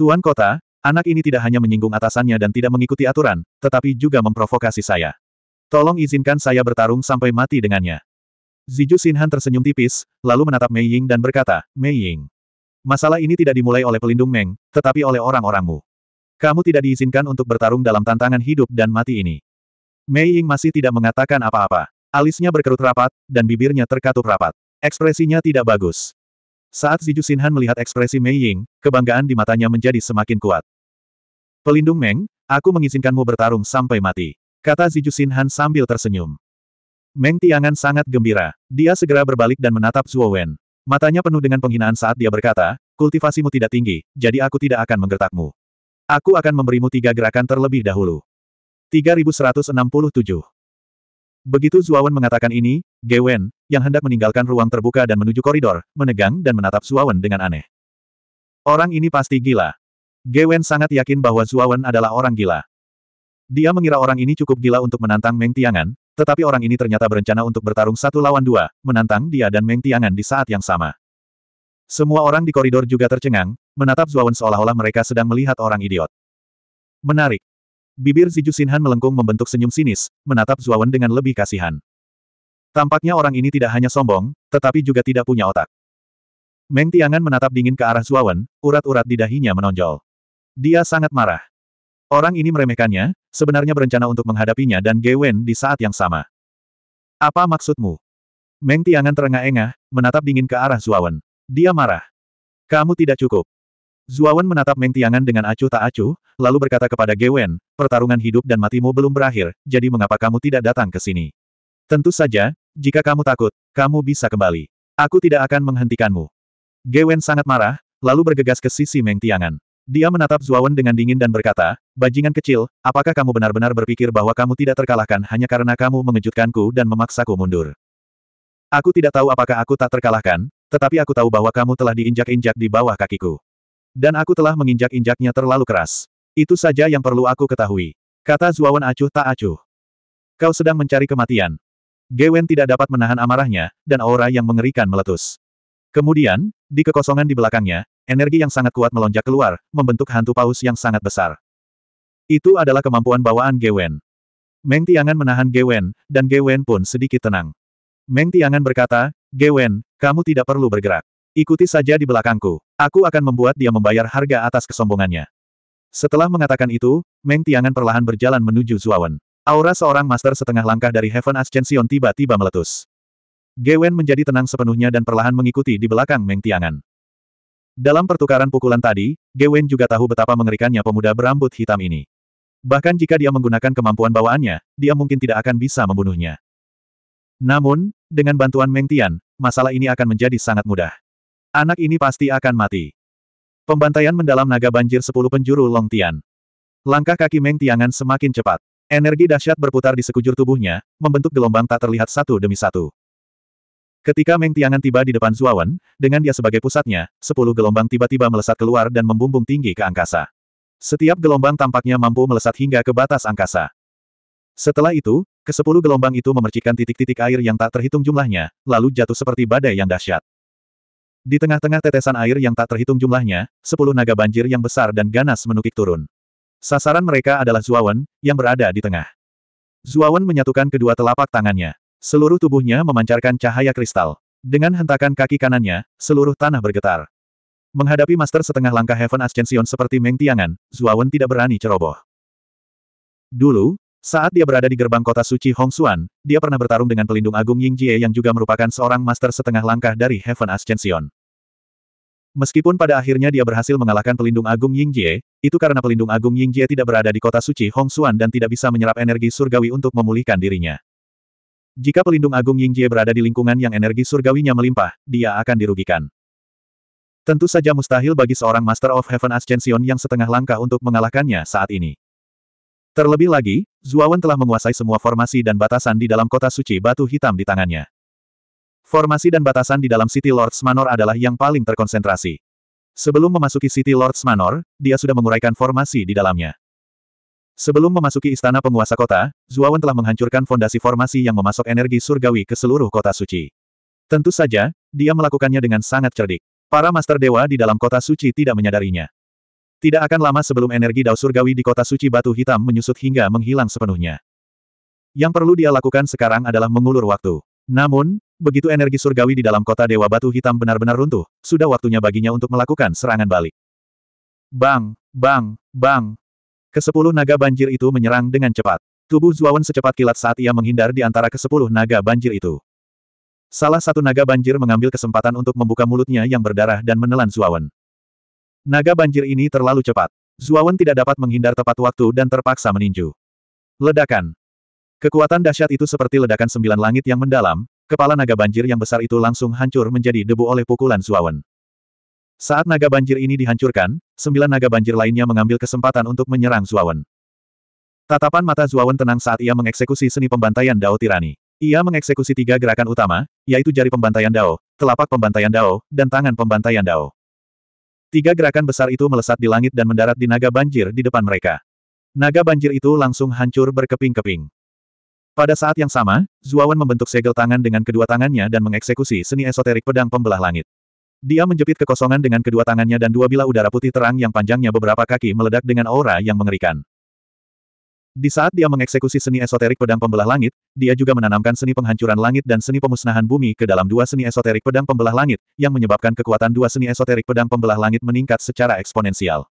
Tuan Kota, anak ini tidak hanya menyinggung atasannya dan tidak mengikuti aturan, tetapi juga memprovokasi saya. Tolong izinkan saya bertarung sampai mati dengannya. Ziju Sinhan tersenyum tipis, lalu menatap Mei Ying dan berkata, Mei Ying. Masalah ini tidak dimulai oleh pelindung Meng, tetapi oleh orang-orangmu. Kamu tidak diizinkan untuk bertarung dalam tantangan hidup dan mati ini. Mei Ying masih tidak mengatakan apa-apa. Alisnya berkerut rapat, dan bibirnya terkatup rapat. Ekspresinya tidak bagus. Saat Ziju Sinhan melihat ekspresi Mei Ying, kebanggaan di matanya menjadi semakin kuat. Pelindung Meng, aku mengizinkanmu bertarung sampai mati. Kata Ziju Sinhan sambil tersenyum. Meng Tiangan sangat gembira. Dia segera berbalik dan menatap Zuo Wen. Matanya penuh dengan penghinaan saat dia berkata, kultivasimu tidak tinggi, jadi aku tidak akan menggertakmu. Aku akan memberimu tiga gerakan terlebih dahulu. 3167 Begitu Zuawan mengatakan ini, Gewen, yang hendak meninggalkan ruang terbuka dan menuju koridor, menegang dan menatap Zuawan dengan aneh. Orang ini pasti gila. Gewen sangat yakin bahwa Zuawan adalah orang gila. Dia mengira orang ini cukup gila untuk menantang Meng Tiangan, tetapi orang ini ternyata berencana untuk bertarung satu lawan dua, menantang dia dan Meng Tiangan di saat yang sama. Semua orang di koridor juga tercengang, menatap Zuawan seolah-olah mereka sedang melihat orang idiot. Menarik. Bibir Ziju Sinhan melengkung membentuk senyum sinis, menatap Zuawan dengan lebih kasihan. Tampaknya orang ini tidak hanya sombong, tetapi juga tidak punya otak. Meng Tiangan menatap dingin ke arah Zuawan, urat-urat di dahinya menonjol. Dia sangat marah. Orang ini meremehkannya, sebenarnya berencana untuk menghadapinya dan Ge Wen di saat yang sama. Apa maksudmu? Meng Tiangan terengah-engah, menatap dingin ke arah Zuawan. Dia marah. Kamu tidak cukup. Zuawan menatap Meng Tiangan dengan acuh tak acuh, lalu berkata kepada Gewen, pertarungan hidup dan matimu belum berakhir, jadi mengapa kamu tidak datang ke sini? Tentu saja, jika kamu takut, kamu bisa kembali. Aku tidak akan menghentikanmu. Gewen sangat marah, lalu bergegas ke sisi Meng Tiangan. Dia menatap Zuawan dengan dingin dan berkata, Bajingan kecil, apakah kamu benar-benar berpikir bahwa kamu tidak terkalahkan hanya karena kamu mengejutkanku dan memaksaku mundur? Aku tidak tahu apakah aku tak terkalahkan, tetapi aku tahu bahwa kamu telah diinjak-injak di bawah kakiku. Dan aku telah menginjak-injaknya terlalu keras. Itu saja yang perlu aku ketahui. Kata Zuawan acuh tak acuh. Kau sedang mencari kematian. Gewen tidak dapat menahan amarahnya, dan aura yang mengerikan meletus. Kemudian, di kekosongan di belakangnya, energi yang sangat kuat melonjak keluar, membentuk hantu paus yang sangat besar. Itu adalah kemampuan bawaan Gewen. Meng Tiangan menahan Gewen, dan Gewen pun sedikit tenang. Meng Tiangan berkata, Gewen, kamu tidak perlu bergerak. Ikuti saja di belakangku. Aku akan membuat dia membayar harga atas kesombongannya. Setelah mengatakan itu, Meng Tiangan perlahan berjalan menuju Zuawan. Aura seorang master setengah langkah dari Heaven Ascension tiba-tiba meletus. Gewen menjadi tenang sepenuhnya dan perlahan mengikuti di belakang Meng Tiangan. Dalam pertukaran pukulan tadi, Gewen juga tahu betapa mengerikannya pemuda berambut hitam ini. Bahkan jika dia menggunakan kemampuan bawaannya, dia mungkin tidak akan bisa membunuhnya. Namun, dengan bantuan Meng Tian, masalah ini akan menjadi sangat mudah. Anak ini pasti akan mati. Pembantaian mendalam naga banjir sepuluh penjuru Long Tian. Langkah kaki Meng Tiangan semakin cepat. Energi dahsyat berputar di sekujur tubuhnya, membentuk gelombang tak terlihat satu demi satu. Ketika Meng Tiangan tiba di depan Zuawan, dengan dia sebagai pusatnya, sepuluh gelombang tiba-tiba melesat keluar dan membumbung tinggi ke angkasa. Setiap gelombang tampaknya mampu melesat hingga ke batas angkasa. Setelah itu, kesepuluh gelombang itu memercikan titik-titik air yang tak terhitung jumlahnya, lalu jatuh seperti badai yang dahsyat. Di tengah-tengah tetesan air yang tak terhitung jumlahnya, sepuluh naga banjir yang besar dan ganas menukik turun. Sasaran mereka adalah Zuawan, yang berada di tengah. Zuawan menyatukan kedua telapak tangannya. Seluruh tubuhnya memancarkan cahaya kristal. Dengan hentakan kaki kanannya, seluruh tanah bergetar. Menghadapi master setengah langkah Heaven Ascension seperti Meng Tiangan, Zuawan tidak berani ceroboh. Dulu, saat dia berada di gerbang kota suci Hongsuan, dia pernah bertarung dengan pelindung agung Ying Jie yang juga merupakan seorang master setengah langkah dari Heaven Ascension. Meskipun pada akhirnya dia berhasil mengalahkan pelindung agung Ying Jie, itu karena pelindung agung Ying Jie tidak berada di kota suci Hongsuan dan tidak bisa menyerap energi surgawi untuk memulihkan dirinya. Jika pelindung agung Ying Jie berada di lingkungan yang energi surgawinya melimpah, dia akan dirugikan. Tentu saja mustahil bagi seorang Master of Heaven Ascension yang setengah langkah untuk mengalahkannya saat ini. Terlebih lagi, Zuawan telah menguasai semua formasi dan batasan di dalam kota suci batu hitam di tangannya. Formasi dan batasan di dalam City Lords Manor adalah yang paling terkonsentrasi. Sebelum memasuki City Lords Manor, dia sudah menguraikan formasi di dalamnya. Sebelum memasuki istana penguasa kota, Zuawan telah menghancurkan fondasi formasi yang memasok energi surgawi ke seluruh kota suci. Tentu saja, dia melakukannya dengan sangat cerdik. Para master dewa di dalam kota suci tidak menyadarinya. Tidak akan lama sebelum energi Dao Surgawi di kota suci batu hitam menyusut hingga menghilang sepenuhnya. Yang perlu dia lakukan sekarang adalah mengulur waktu. Namun, begitu energi surgawi di dalam kota Dewa Batu Hitam benar-benar runtuh, sudah waktunya baginya untuk melakukan serangan balik. Bang, bang, bang. Kesepuluh naga banjir itu menyerang dengan cepat. Tubuh Zuawan secepat kilat saat ia menghindar di antara kesepuluh naga banjir itu. Salah satu naga banjir mengambil kesempatan untuk membuka mulutnya yang berdarah dan menelan Zuawan. Naga banjir ini terlalu cepat. Zuawan tidak dapat menghindar tepat waktu dan terpaksa meninju. Ledakan. Kekuatan dahsyat itu seperti ledakan sembilan langit yang mendalam, kepala naga banjir yang besar itu langsung hancur menjadi debu oleh pukulan Zuawan. Saat naga banjir ini dihancurkan, sembilan naga banjir lainnya mengambil kesempatan untuk menyerang Zuawan. Tatapan mata Zuawan tenang saat ia mengeksekusi seni pembantaian Dao Tirani. Ia mengeksekusi tiga gerakan utama, yaitu jari pembantaian Dao, telapak pembantaian Dao, dan tangan pembantaian Dao. Tiga gerakan besar itu melesat di langit dan mendarat di naga banjir di depan mereka. Naga banjir itu langsung hancur berkeping-keping. Pada saat yang sama, Zuawan membentuk segel tangan dengan kedua tangannya dan mengeksekusi seni esoterik pedang pembelah langit. Dia menjepit kekosongan dengan kedua tangannya dan dua bila udara putih terang yang panjangnya beberapa kaki meledak dengan aura yang mengerikan. Di saat dia mengeksekusi seni esoterik pedang pembelah langit, dia juga menanamkan seni penghancuran langit dan seni pemusnahan bumi ke dalam dua seni esoterik pedang pembelah langit, yang menyebabkan kekuatan dua seni esoterik pedang pembelah langit meningkat secara eksponensial.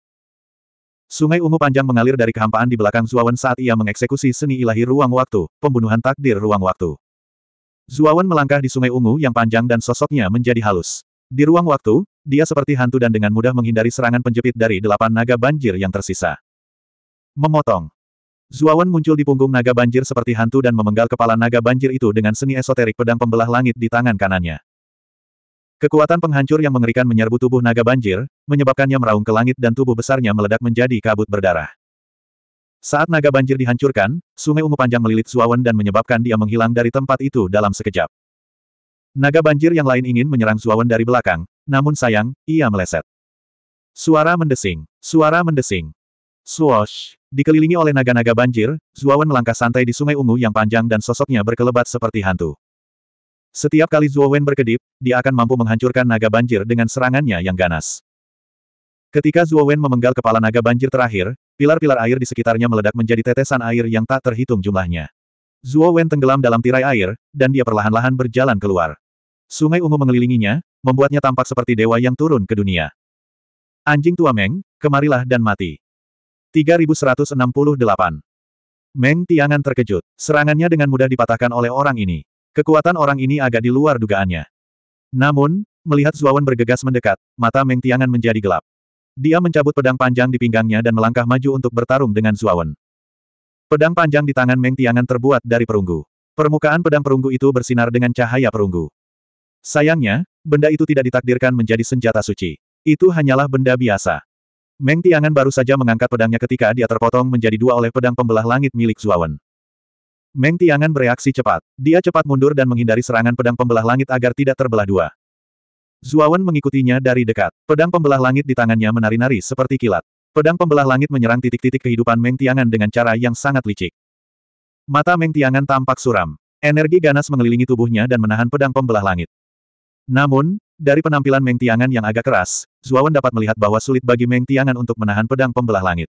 Sungai ungu panjang mengalir dari kehampaan di belakang Zuawan saat ia mengeksekusi seni ilahi ruang waktu, pembunuhan takdir ruang waktu. Zuawan melangkah di sungai ungu yang panjang dan sosoknya menjadi halus. Di ruang waktu, dia seperti hantu dan dengan mudah menghindari serangan penjepit dari delapan naga banjir yang tersisa. Memotong. Zuawan muncul di punggung naga banjir seperti hantu dan memenggal kepala naga banjir itu dengan seni esoterik pedang pembelah langit di tangan kanannya. Kekuatan penghancur yang mengerikan menyerbu tubuh naga banjir, menyebabkannya meraung ke langit dan tubuh besarnya meledak menjadi kabut berdarah. Saat naga banjir dihancurkan, sungai ungu panjang melilit Zuawan dan menyebabkan dia menghilang dari tempat itu dalam sekejap. Naga banjir yang lain ingin menyerang Zuawan dari belakang, namun sayang, ia meleset. Suara mendesing, suara mendesing, Swoosh! Dikelilingi oleh naga-naga banjir, Zuowen melangkah santai di sungai ungu yang panjang dan sosoknya berkelebat seperti hantu. Setiap kali Zuowen berkedip, dia akan mampu menghancurkan naga banjir dengan serangannya yang ganas. Ketika Zuowen memenggal kepala naga banjir terakhir, pilar-pilar air di sekitarnya meledak menjadi tetesan air yang tak terhitung jumlahnya. Zuowen tenggelam dalam tirai air, dan dia perlahan-lahan berjalan keluar. Sungai ungu mengelilinginya, membuatnya tampak seperti dewa yang turun ke dunia. Anjing tua Meng, kemarilah dan mati. 3168. Meng Tiangan terkejut. Serangannya dengan mudah dipatahkan oleh orang ini. Kekuatan orang ini agak di luar dugaannya. Namun, melihat Zuawan bergegas mendekat, mata Meng Tiangan menjadi gelap. Dia mencabut pedang panjang di pinggangnya dan melangkah maju untuk bertarung dengan Zuawan. Pedang panjang di tangan Meng Tiangan terbuat dari perunggu. Permukaan pedang perunggu itu bersinar dengan cahaya perunggu. Sayangnya, benda itu tidak ditakdirkan menjadi senjata suci. Itu hanyalah benda biasa. Meng Tiangan baru saja mengangkat pedangnya ketika dia terpotong menjadi dua oleh pedang pembelah langit milik Zuawan. Meng Tiangan bereaksi cepat. Dia cepat mundur dan menghindari serangan pedang pembelah langit agar tidak terbelah dua. Zuawan mengikutinya dari dekat. Pedang pembelah langit di tangannya menari-nari seperti kilat. Pedang pembelah langit menyerang titik-titik kehidupan Meng Tiangan dengan cara yang sangat licik. Mata Meng Tiangan tampak suram. Energi ganas mengelilingi tubuhnya dan menahan pedang pembelah langit. Namun, dari penampilan Meng Tiangan yang agak keras, Zuawan dapat melihat bahwa sulit bagi Meng Tiangan untuk menahan pedang pembelah langit.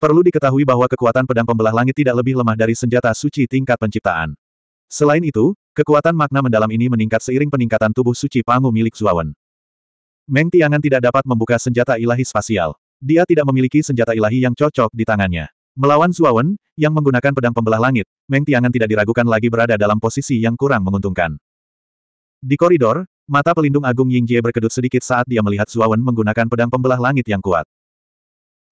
Perlu diketahui bahwa kekuatan pedang pembelah langit tidak lebih lemah dari senjata suci tingkat penciptaan. Selain itu, kekuatan makna mendalam ini meningkat seiring peningkatan tubuh suci Pangu milik Zuawan. Meng Tiangan tidak dapat membuka senjata ilahi spasial. Dia tidak memiliki senjata ilahi yang cocok di tangannya. Melawan Zuawan, yang menggunakan pedang pembelah langit, Meng Tiangan tidak diragukan lagi berada dalam posisi yang kurang menguntungkan. Di koridor, Mata pelindung agung Ying Jie berkedut sedikit saat dia melihat Zuawan menggunakan pedang pembelah langit yang kuat.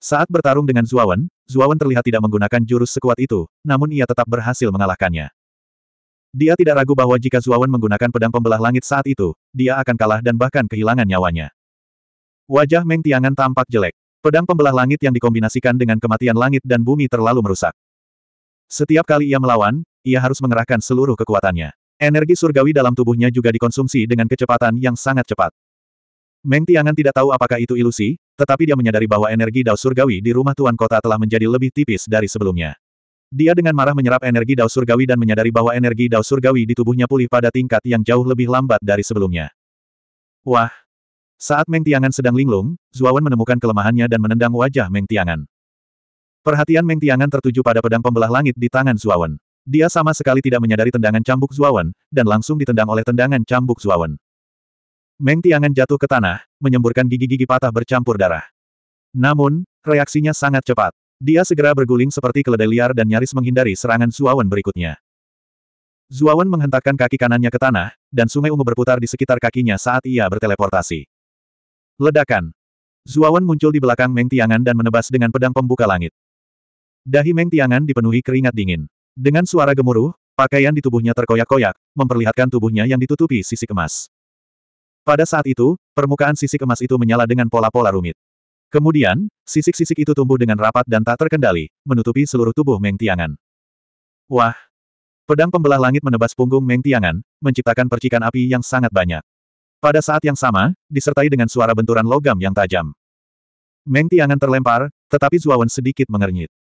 Saat bertarung dengan Zuawan, Zuawan terlihat tidak menggunakan jurus sekuat itu, namun ia tetap berhasil mengalahkannya. Dia tidak ragu bahwa jika Zuawan menggunakan pedang pembelah langit saat itu, dia akan kalah dan bahkan kehilangan nyawanya. Wajah Meng Tiangan tampak jelek. Pedang pembelah langit yang dikombinasikan dengan kematian langit dan bumi terlalu merusak. Setiap kali ia melawan, ia harus mengerahkan seluruh kekuatannya. Energi surgawi dalam tubuhnya juga dikonsumsi dengan kecepatan yang sangat cepat. Meng Tiangan tidak tahu apakah itu ilusi, tetapi dia menyadari bahwa energi dao surgawi di rumah Tuan Kota telah menjadi lebih tipis dari sebelumnya. Dia dengan marah menyerap energi dao surgawi dan menyadari bahwa energi dao surgawi di tubuhnya pulih pada tingkat yang jauh lebih lambat dari sebelumnya. Wah! Saat Meng Tiangan sedang linglung, Zuawan menemukan kelemahannya dan menendang wajah Meng Tiangan. Perhatian Meng Tiangan tertuju pada pedang pembelah langit di tangan Zuawan. Dia sama sekali tidak menyadari tendangan cambuk Zuawan, dan langsung ditendang oleh tendangan cambuk Zuawan. Meng Tiangan jatuh ke tanah, menyemburkan gigi-gigi patah bercampur darah. Namun, reaksinya sangat cepat. Dia segera berguling seperti keledai liar dan nyaris menghindari serangan Zuawan berikutnya. Zuawan menghentakkan kaki kanannya ke tanah, dan sungai ungu berputar di sekitar kakinya saat ia berteleportasi. Ledakan. Zuawan muncul di belakang Meng Tiangan dan menebas dengan pedang pembuka langit. Dahi Meng Tiangan dipenuhi keringat dingin. Dengan suara gemuruh, pakaian di tubuhnya terkoyak-koyak, memperlihatkan tubuhnya yang ditutupi sisi emas. Pada saat itu, permukaan sisi emas itu menyala dengan pola-pola rumit. Kemudian, sisik-sisik itu tumbuh dengan rapat dan tak terkendali, menutupi seluruh tubuh Meng Tiangan. Wah! Pedang pembelah langit menebas punggung Meng Tiangan, menciptakan percikan api yang sangat banyak. Pada saat yang sama, disertai dengan suara benturan logam yang tajam. Meng Tiangan terlempar, tetapi Zuawan sedikit mengernyit.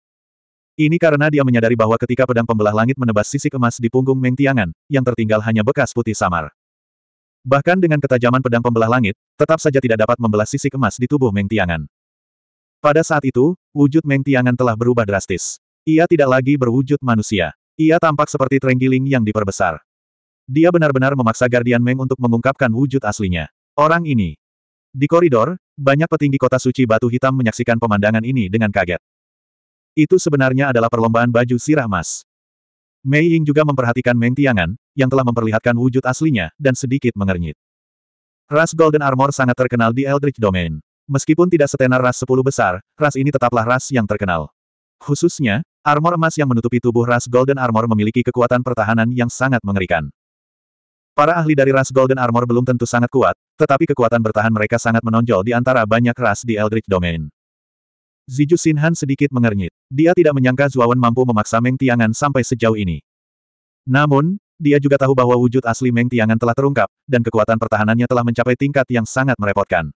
Ini karena dia menyadari bahwa ketika pedang pembelah langit menebas sisi emas di punggung Meng Tiangan, yang tertinggal hanya bekas putih samar. Bahkan dengan ketajaman pedang pembelah langit, tetap saja tidak dapat membelah sisi emas di tubuh Meng Tiangan. Pada saat itu, wujud Meng Tiangan telah berubah drastis. Ia tidak lagi berwujud manusia. Ia tampak seperti trenggiling yang diperbesar. Dia benar-benar memaksa Guardian Meng untuk mengungkapkan wujud aslinya. Orang ini. Di koridor, banyak petinggi kota suci batu hitam menyaksikan pemandangan ini dengan kaget. Itu sebenarnya adalah perlombaan baju sirah emas. Mei Ying juga memperhatikan Meng Tiangan, yang telah memperlihatkan wujud aslinya, dan sedikit mengernyit. Ras Golden Armor sangat terkenal di Eldritch Domain. Meskipun tidak setenar ras sepuluh besar, ras ini tetaplah ras yang terkenal. Khususnya, armor emas yang menutupi tubuh ras Golden Armor memiliki kekuatan pertahanan yang sangat mengerikan. Para ahli dari ras Golden Armor belum tentu sangat kuat, tetapi kekuatan bertahan mereka sangat menonjol di antara banyak ras di Eldritch Domain. Ziju Sinhan sedikit mengernyit. Dia tidak menyangka Zuawan mampu memaksa Meng Tiangan sampai sejauh ini. Namun, dia juga tahu bahwa wujud asli Meng Tiangan telah terungkap, dan kekuatan pertahanannya telah mencapai tingkat yang sangat merepotkan.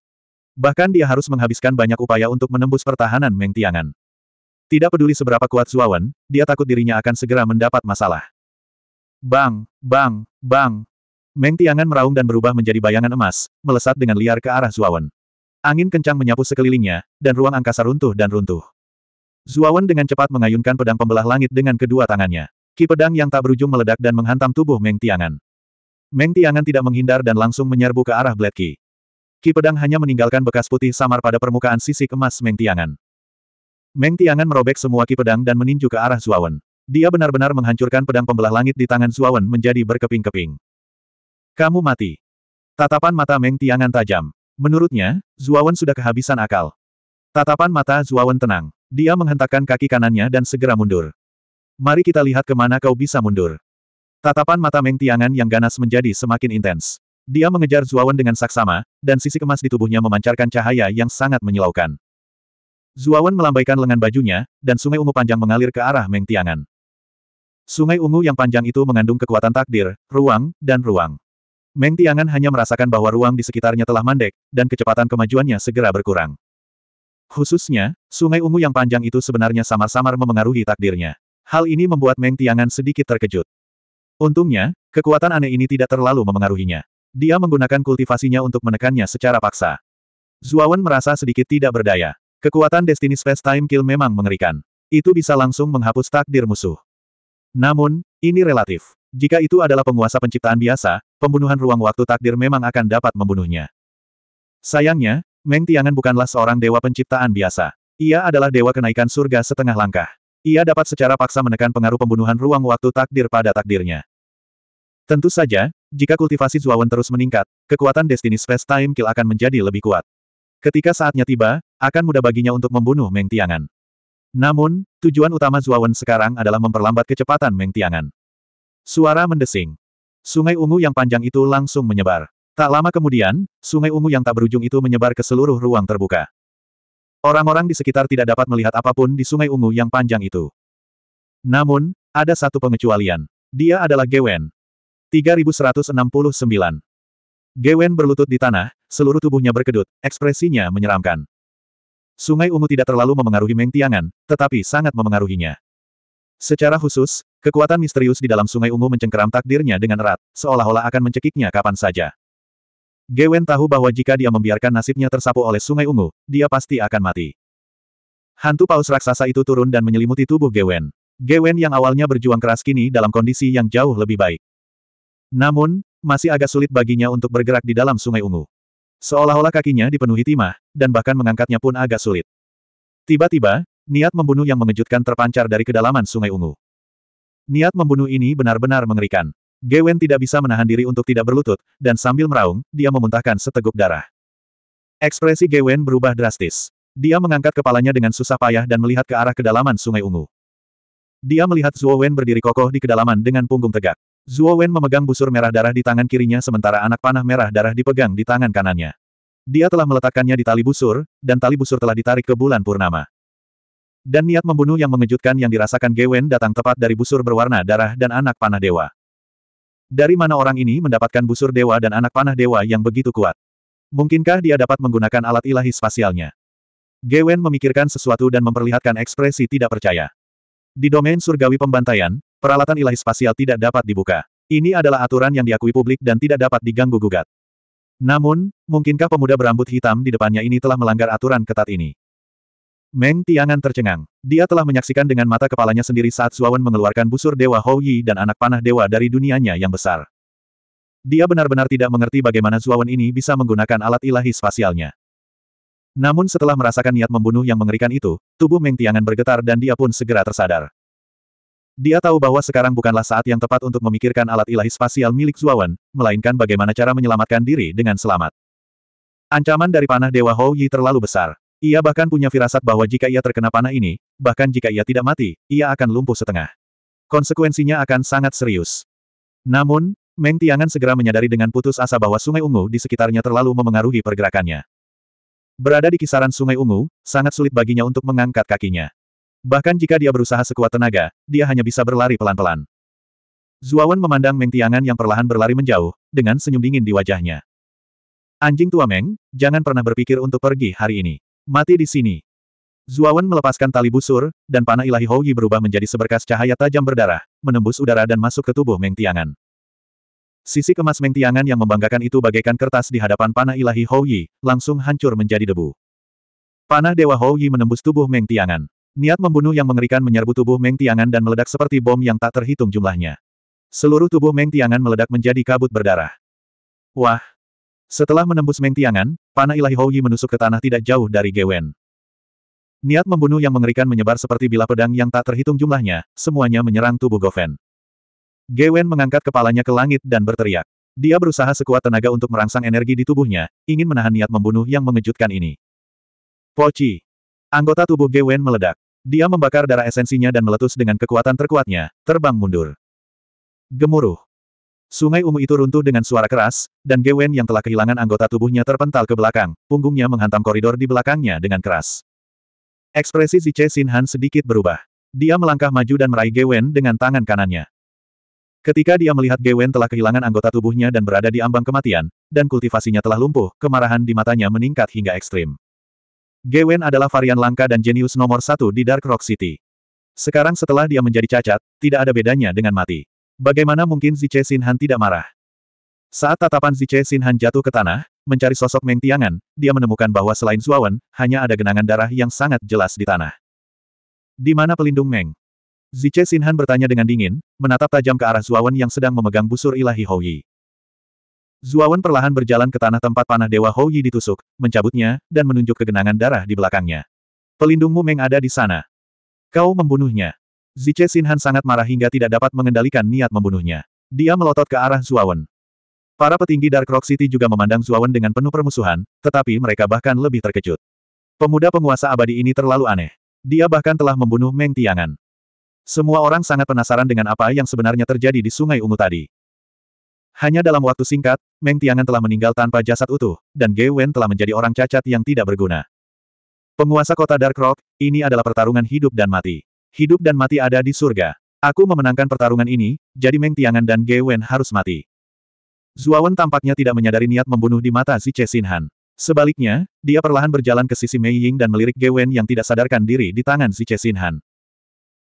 Bahkan dia harus menghabiskan banyak upaya untuk menembus pertahanan Meng Tiangan. Tidak peduli seberapa kuat Zuawan, dia takut dirinya akan segera mendapat masalah. Bang, bang, bang. Meng Tiangan meraung dan berubah menjadi bayangan emas, melesat dengan liar ke arah Zuawan. Angin kencang menyapu sekelilingnya, dan ruang angkasa runtuh dan runtuh. Zuawan dengan cepat mengayunkan pedang pembelah langit dengan kedua tangannya. Ki pedang yang tak berujung meledak dan menghantam tubuh Meng Tiangan. Meng Tiangan tidak menghindar dan langsung menyerbu ke arah Blade Ki. Ki pedang hanya meninggalkan bekas putih samar pada permukaan sisi emas Meng Tiangan. Meng Tiangan merobek semua ki pedang dan meninju ke arah Zuawan. Dia benar-benar menghancurkan pedang pembelah langit di tangan Zuawan menjadi berkeping-keping. Kamu mati. Tatapan mata Meng Tiangan tajam. Menurutnya, Zuawan sudah kehabisan akal. Tatapan mata Zuawan tenang. Dia menghentakkan kaki kanannya dan segera mundur. Mari kita lihat kemana kau bisa mundur. Tatapan mata Meng Tiangan yang ganas menjadi semakin intens. Dia mengejar Zuawan dengan saksama, dan sisi kemas di tubuhnya memancarkan cahaya yang sangat menyilaukan. Zuawan melambaikan lengan bajunya, dan sungai ungu panjang mengalir ke arah Meng Tiangan. Sungai ungu yang panjang itu mengandung kekuatan takdir, ruang, dan ruang. Meng Tiangan hanya merasakan bahwa ruang di sekitarnya telah mandek, dan kecepatan kemajuannya segera berkurang. Khususnya, sungai ungu yang panjang itu sebenarnya samar-samar memengaruhi takdirnya. Hal ini membuat Meng Tiangan sedikit terkejut. Untungnya, kekuatan aneh ini tidak terlalu memengaruhinya. Dia menggunakan kultivasinya untuk menekannya secara paksa. Zuawan merasa sedikit tidak berdaya. Kekuatan Destiny Space Time Kill memang mengerikan. Itu bisa langsung menghapus takdir musuh. Namun, ini relatif. Jika itu adalah penguasa penciptaan biasa, pembunuhan ruang waktu takdir memang akan dapat membunuhnya. Sayangnya, Meng Tiangan bukanlah seorang dewa penciptaan biasa. Ia adalah dewa kenaikan surga setengah langkah. Ia dapat secara paksa menekan pengaruh pembunuhan ruang waktu takdir pada takdirnya. Tentu saja, jika kultivasi Zuawan terus meningkat, kekuatan Destiny Space Time Kill akan menjadi lebih kuat. Ketika saatnya tiba, akan mudah baginya untuk membunuh Meng Tiangan. Namun, tujuan utama Zuawan sekarang adalah memperlambat kecepatan Meng Tiangan. Suara mendesing. Sungai ungu yang panjang itu langsung menyebar. Tak lama kemudian, sungai ungu yang tak berujung itu menyebar ke seluruh ruang terbuka. Orang-orang di sekitar tidak dapat melihat apapun di sungai ungu yang panjang itu. Namun, ada satu pengecualian. Dia adalah Gewen. 3169. Gewen berlutut di tanah, seluruh tubuhnya berkedut, ekspresinya menyeramkan. Sungai ungu tidak terlalu memengaruhi Meng Tiangan, tetapi sangat memengaruhinya. Secara khusus, kekuatan misterius di dalam sungai ungu mencengkeram takdirnya dengan erat, seolah-olah akan mencekiknya kapan saja. Gewen tahu bahwa jika dia membiarkan nasibnya tersapu oleh sungai ungu, dia pasti akan mati. Hantu paus raksasa itu turun dan menyelimuti tubuh Gewen. Gewen yang awalnya berjuang keras kini dalam kondisi yang jauh lebih baik. Namun, masih agak sulit baginya untuk bergerak di dalam sungai ungu. Seolah-olah kakinya dipenuhi timah, dan bahkan mengangkatnya pun agak sulit. Tiba-tiba, Niat membunuh yang mengejutkan terpancar dari kedalaman Sungai Ungu. Niat membunuh ini benar-benar mengerikan. Gewen tidak bisa menahan diri untuk tidak berlutut, dan sambil meraung, dia memuntahkan seteguk darah. Ekspresi Gewen berubah drastis. Dia mengangkat kepalanya dengan susah payah dan melihat ke arah kedalaman Sungai Ungu. Dia melihat Zuo Wen berdiri kokoh di kedalaman dengan punggung tegak. Zuo Wen memegang busur merah darah di tangan kirinya sementara anak panah merah darah dipegang di tangan kanannya. Dia telah meletakkannya di tali busur, dan tali busur telah ditarik ke bulan purnama. Dan niat membunuh yang mengejutkan yang dirasakan Gewen datang tepat dari busur berwarna darah dan anak panah dewa. Dari mana orang ini mendapatkan busur dewa dan anak panah dewa yang begitu kuat? Mungkinkah dia dapat menggunakan alat ilahi spasialnya? Gewen memikirkan sesuatu dan memperlihatkan ekspresi tidak percaya. Di domain surgawi pembantaian, peralatan ilahi spasial tidak dapat dibuka. Ini adalah aturan yang diakui publik dan tidak dapat diganggu-gugat. Namun, mungkinkah pemuda berambut hitam di depannya ini telah melanggar aturan ketat ini? Meng Tiangan tercengang. Dia telah menyaksikan dengan mata kepalanya sendiri saat Zuawan mengeluarkan busur Dewa Hou Yi dan anak panah Dewa dari dunianya yang besar. Dia benar-benar tidak mengerti bagaimana Zuawan ini bisa menggunakan alat ilahi spasialnya. Namun setelah merasakan niat membunuh yang mengerikan itu, tubuh Meng Tiangan bergetar dan dia pun segera tersadar. Dia tahu bahwa sekarang bukanlah saat yang tepat untuk memikirkan alat ilahi spasial milik Zuawan, melainkan bagaimana cara menyelamatkan diri dengan selamat. Ancaman dari panah Dewa Hou Yi terlalu besar. Ia bahkan punya firasat bahwa jika ia terkena panah ini, bahkan jika ia tidak mati, ia akan lumpuh setengah. Konsekuensinya akan sangat serius. Namun, Meng Tiangan segera menyadari dengan putus asa bahwa Sungai Ungu di sekitarnya terlalu memengaruhi pergerakannya. Berada di kisaran Sungai Ungu, sangat sulit baginya untuk mengangkat kakinya. Bahkan jika dia berusaha sekuat tenaga, dia hanya bisa berlari pelan-pelan. Zuawan memandang Meng Tiangan yang perlahan berlari menjauh, dengan senyum dingin di wajahnya. Anjing tua Meng, jangan pernah berpikir untuk pergi hari ini. Mati di sini. Zuawan melepaskan tali busur, dan panah ilahi Houyi berubah menjadi seberkas cahaya tajam berdarah, menembus udara dan masuk ke tubuh Meng Tiangan. Sisi kemas Meng Tiangan yang membanggakan itu bagaikan kertas di hadapan panah ilahi Houyi, langsung hancur menjadi debu. Panah Dewa Houyi menembus tubuh Meng Tiangan. Niat membunuh yang mengerikan menyerbu tubuh Meng Tiangan dan meledak seperti bom yang tak terhitung jumlahnya. Seluruh tubuh Meng Tiangan meledak menjadi kabut berdarah. Wah! Setelah menembus Meng Tiangan, Panah ilahi Houyi menusuk ke tanah tidak jauh dari Gewen. Niat membunuh yang mengerikan menyebar seperti bilah pedang yang tak terhitung jumlahnya, semuanya menyerang tubuh Goven. Gewen mengangkat kepalanya ke langit dan berteriak. Dia berusaha sekuat tenaga untuk merangsang energi di tubuhnya, ingin menahan niat membunuh yang mengejutkan ini. Poci. Anggota tubuh Gewen meledak. Dia membakar darah esensinya dan meletus dengan kekuatan terkuatnya, terbang mundur. Gemuruh. Sungai ungu itu runtuh dengan suara keras, dan Gewen yang telah kehilangan anggota tubuhnya terpental ke belakang, punggungnya menghantam koridor di belakangnya dengan keras. Ekspresi Zice Sinhan sedikit berubah. Dia melangkah maju dan meraih Gewen dengan tangan kanannya. Ketika dia melihat Gewen telah kehilangan anggota tubuhnya dan berada di ambang kematian, dan kultivasinya telah lumpuh, kemarahan di matanya meningkat hingga ekstrim. Gewen adalah varian langka dan jenius nomor satu di Dark Rock City. Sekarang setelah dia menjadi cacat, tidak ada bedanya dengan mati. Bagaimana mungkin Zice Sinhan tidak marah? Saat tatapan Zice Sinhan jatuh ke tanah, mencari sosok Meng Tiangan, dia menemukan bahwa selain Zuawan, hanya ada genangan darah yang sangat jelas di tanah. Di mana pelindung Meng? Zice Sinhan bertanya dengan dingin, menatap tajam ke arah Zuawan yang sedang memegang busur ilahi Yi. Zuawan perlahan berjalan ke tanah tempat panah Dewa Yi ditusuk, mencabutnya, dan menunjuk ke genangan darah di belakangnya. Pelindungmu Meng ada di sana. Kau membunuhnya. Zice Sinhan sangat marah hingga tidak dapat mengendalikan niat membunuhnya. Dia melotot ke arah Zuawan. Para petinggi Dark Rock City juga memandang Zuawan dengan penuh permusuhan, tetapi mereka bahkan lebih terkejut. Pemuda penguasa abadi ini terlalu aneh. Dia bahkan telah membunuh Meng Tiangan. Semua orang sangat penasaran dengan apa yang sebenarnya terjadi di Sungai Ungu tadi. Hanya dalam waktu singkat, Meng Tiangan telah meninggal tanpa jasad utuh, dan Ge Wen telah menjadi orang cacat yang tidak berguna. Penguasa kota Dark Rock, ini adalah pertarungan hidup dan mati. Hidup dan mati ada di surga. Aku memenangkan pertarungan ini, jadi Meng Tiangan dan Ge Wen harus mati. Zuawan tampaknya tidak menyadari niat membunuh di mata si Che Han. Sebaliknya, dia perlahan berjalan ke sisi Mei Ying dan melirik Ge Wen yang tidak sadarkan diri di tangan si Che Han.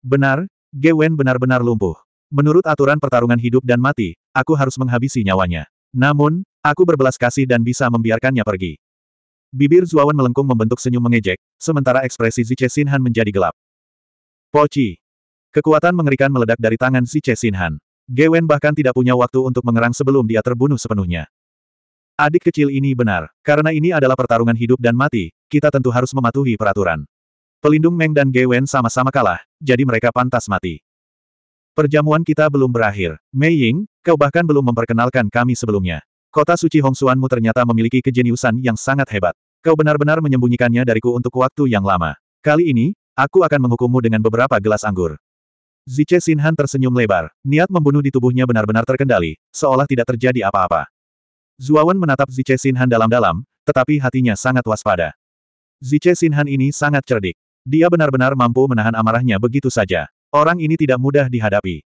Benar, Ge Wen benar-benar lumpuh. Menurut aturan pertarungan hidup dan mati, aku harus menghabisi nyawanya. Namun, aku berbelas kasih dan bisa membiarkannya pergi. Bibir Zuawan melengkung membentuk senyum mengejek, sementara ekspresi Ziche Sinhan menjadi gelap. Poci. Kekuatan mengerikan meledak dari tangan si Chesin Han. Gewen bahkan tidak punya waktu untuk mengerang sebelum dia terbunuh sepenuhnya. Adik kecil ini benar, karena ini adalah pertarungan hidup dan mati, kita tentu harus mematuhi peraturan. Pelindung Meng dan Gewen sama-sama kalah, jadi mereka pantas mati. Perjamuan kita belum berakhir. Mei Ying, kau bahkan belum memperkenalkan kami sebelumnya. Kota suci Hongsuanmu ternyata memiliki kejeniusan yang sangat hebat. Kau benar-benar menyembunyikannya dariku untuk waktu yang lama. Kali ini, Aku akan menghukummu dengan beberapa gelas anggur. Zice Sinhan tersenyum lebar, niat membunuh di tubuhnya benar-benar terkendali, seolah tidak terjadi apa-apa. Zuawan menatap Zice Sinhan dalam-dalam, tetapi hatinya sangat waspada. Zice Sinhan ini sangat cerdik. Dia benar-benar mampu menahan amarahnya begitu saja. Orang ini tidak mudah dihadapi.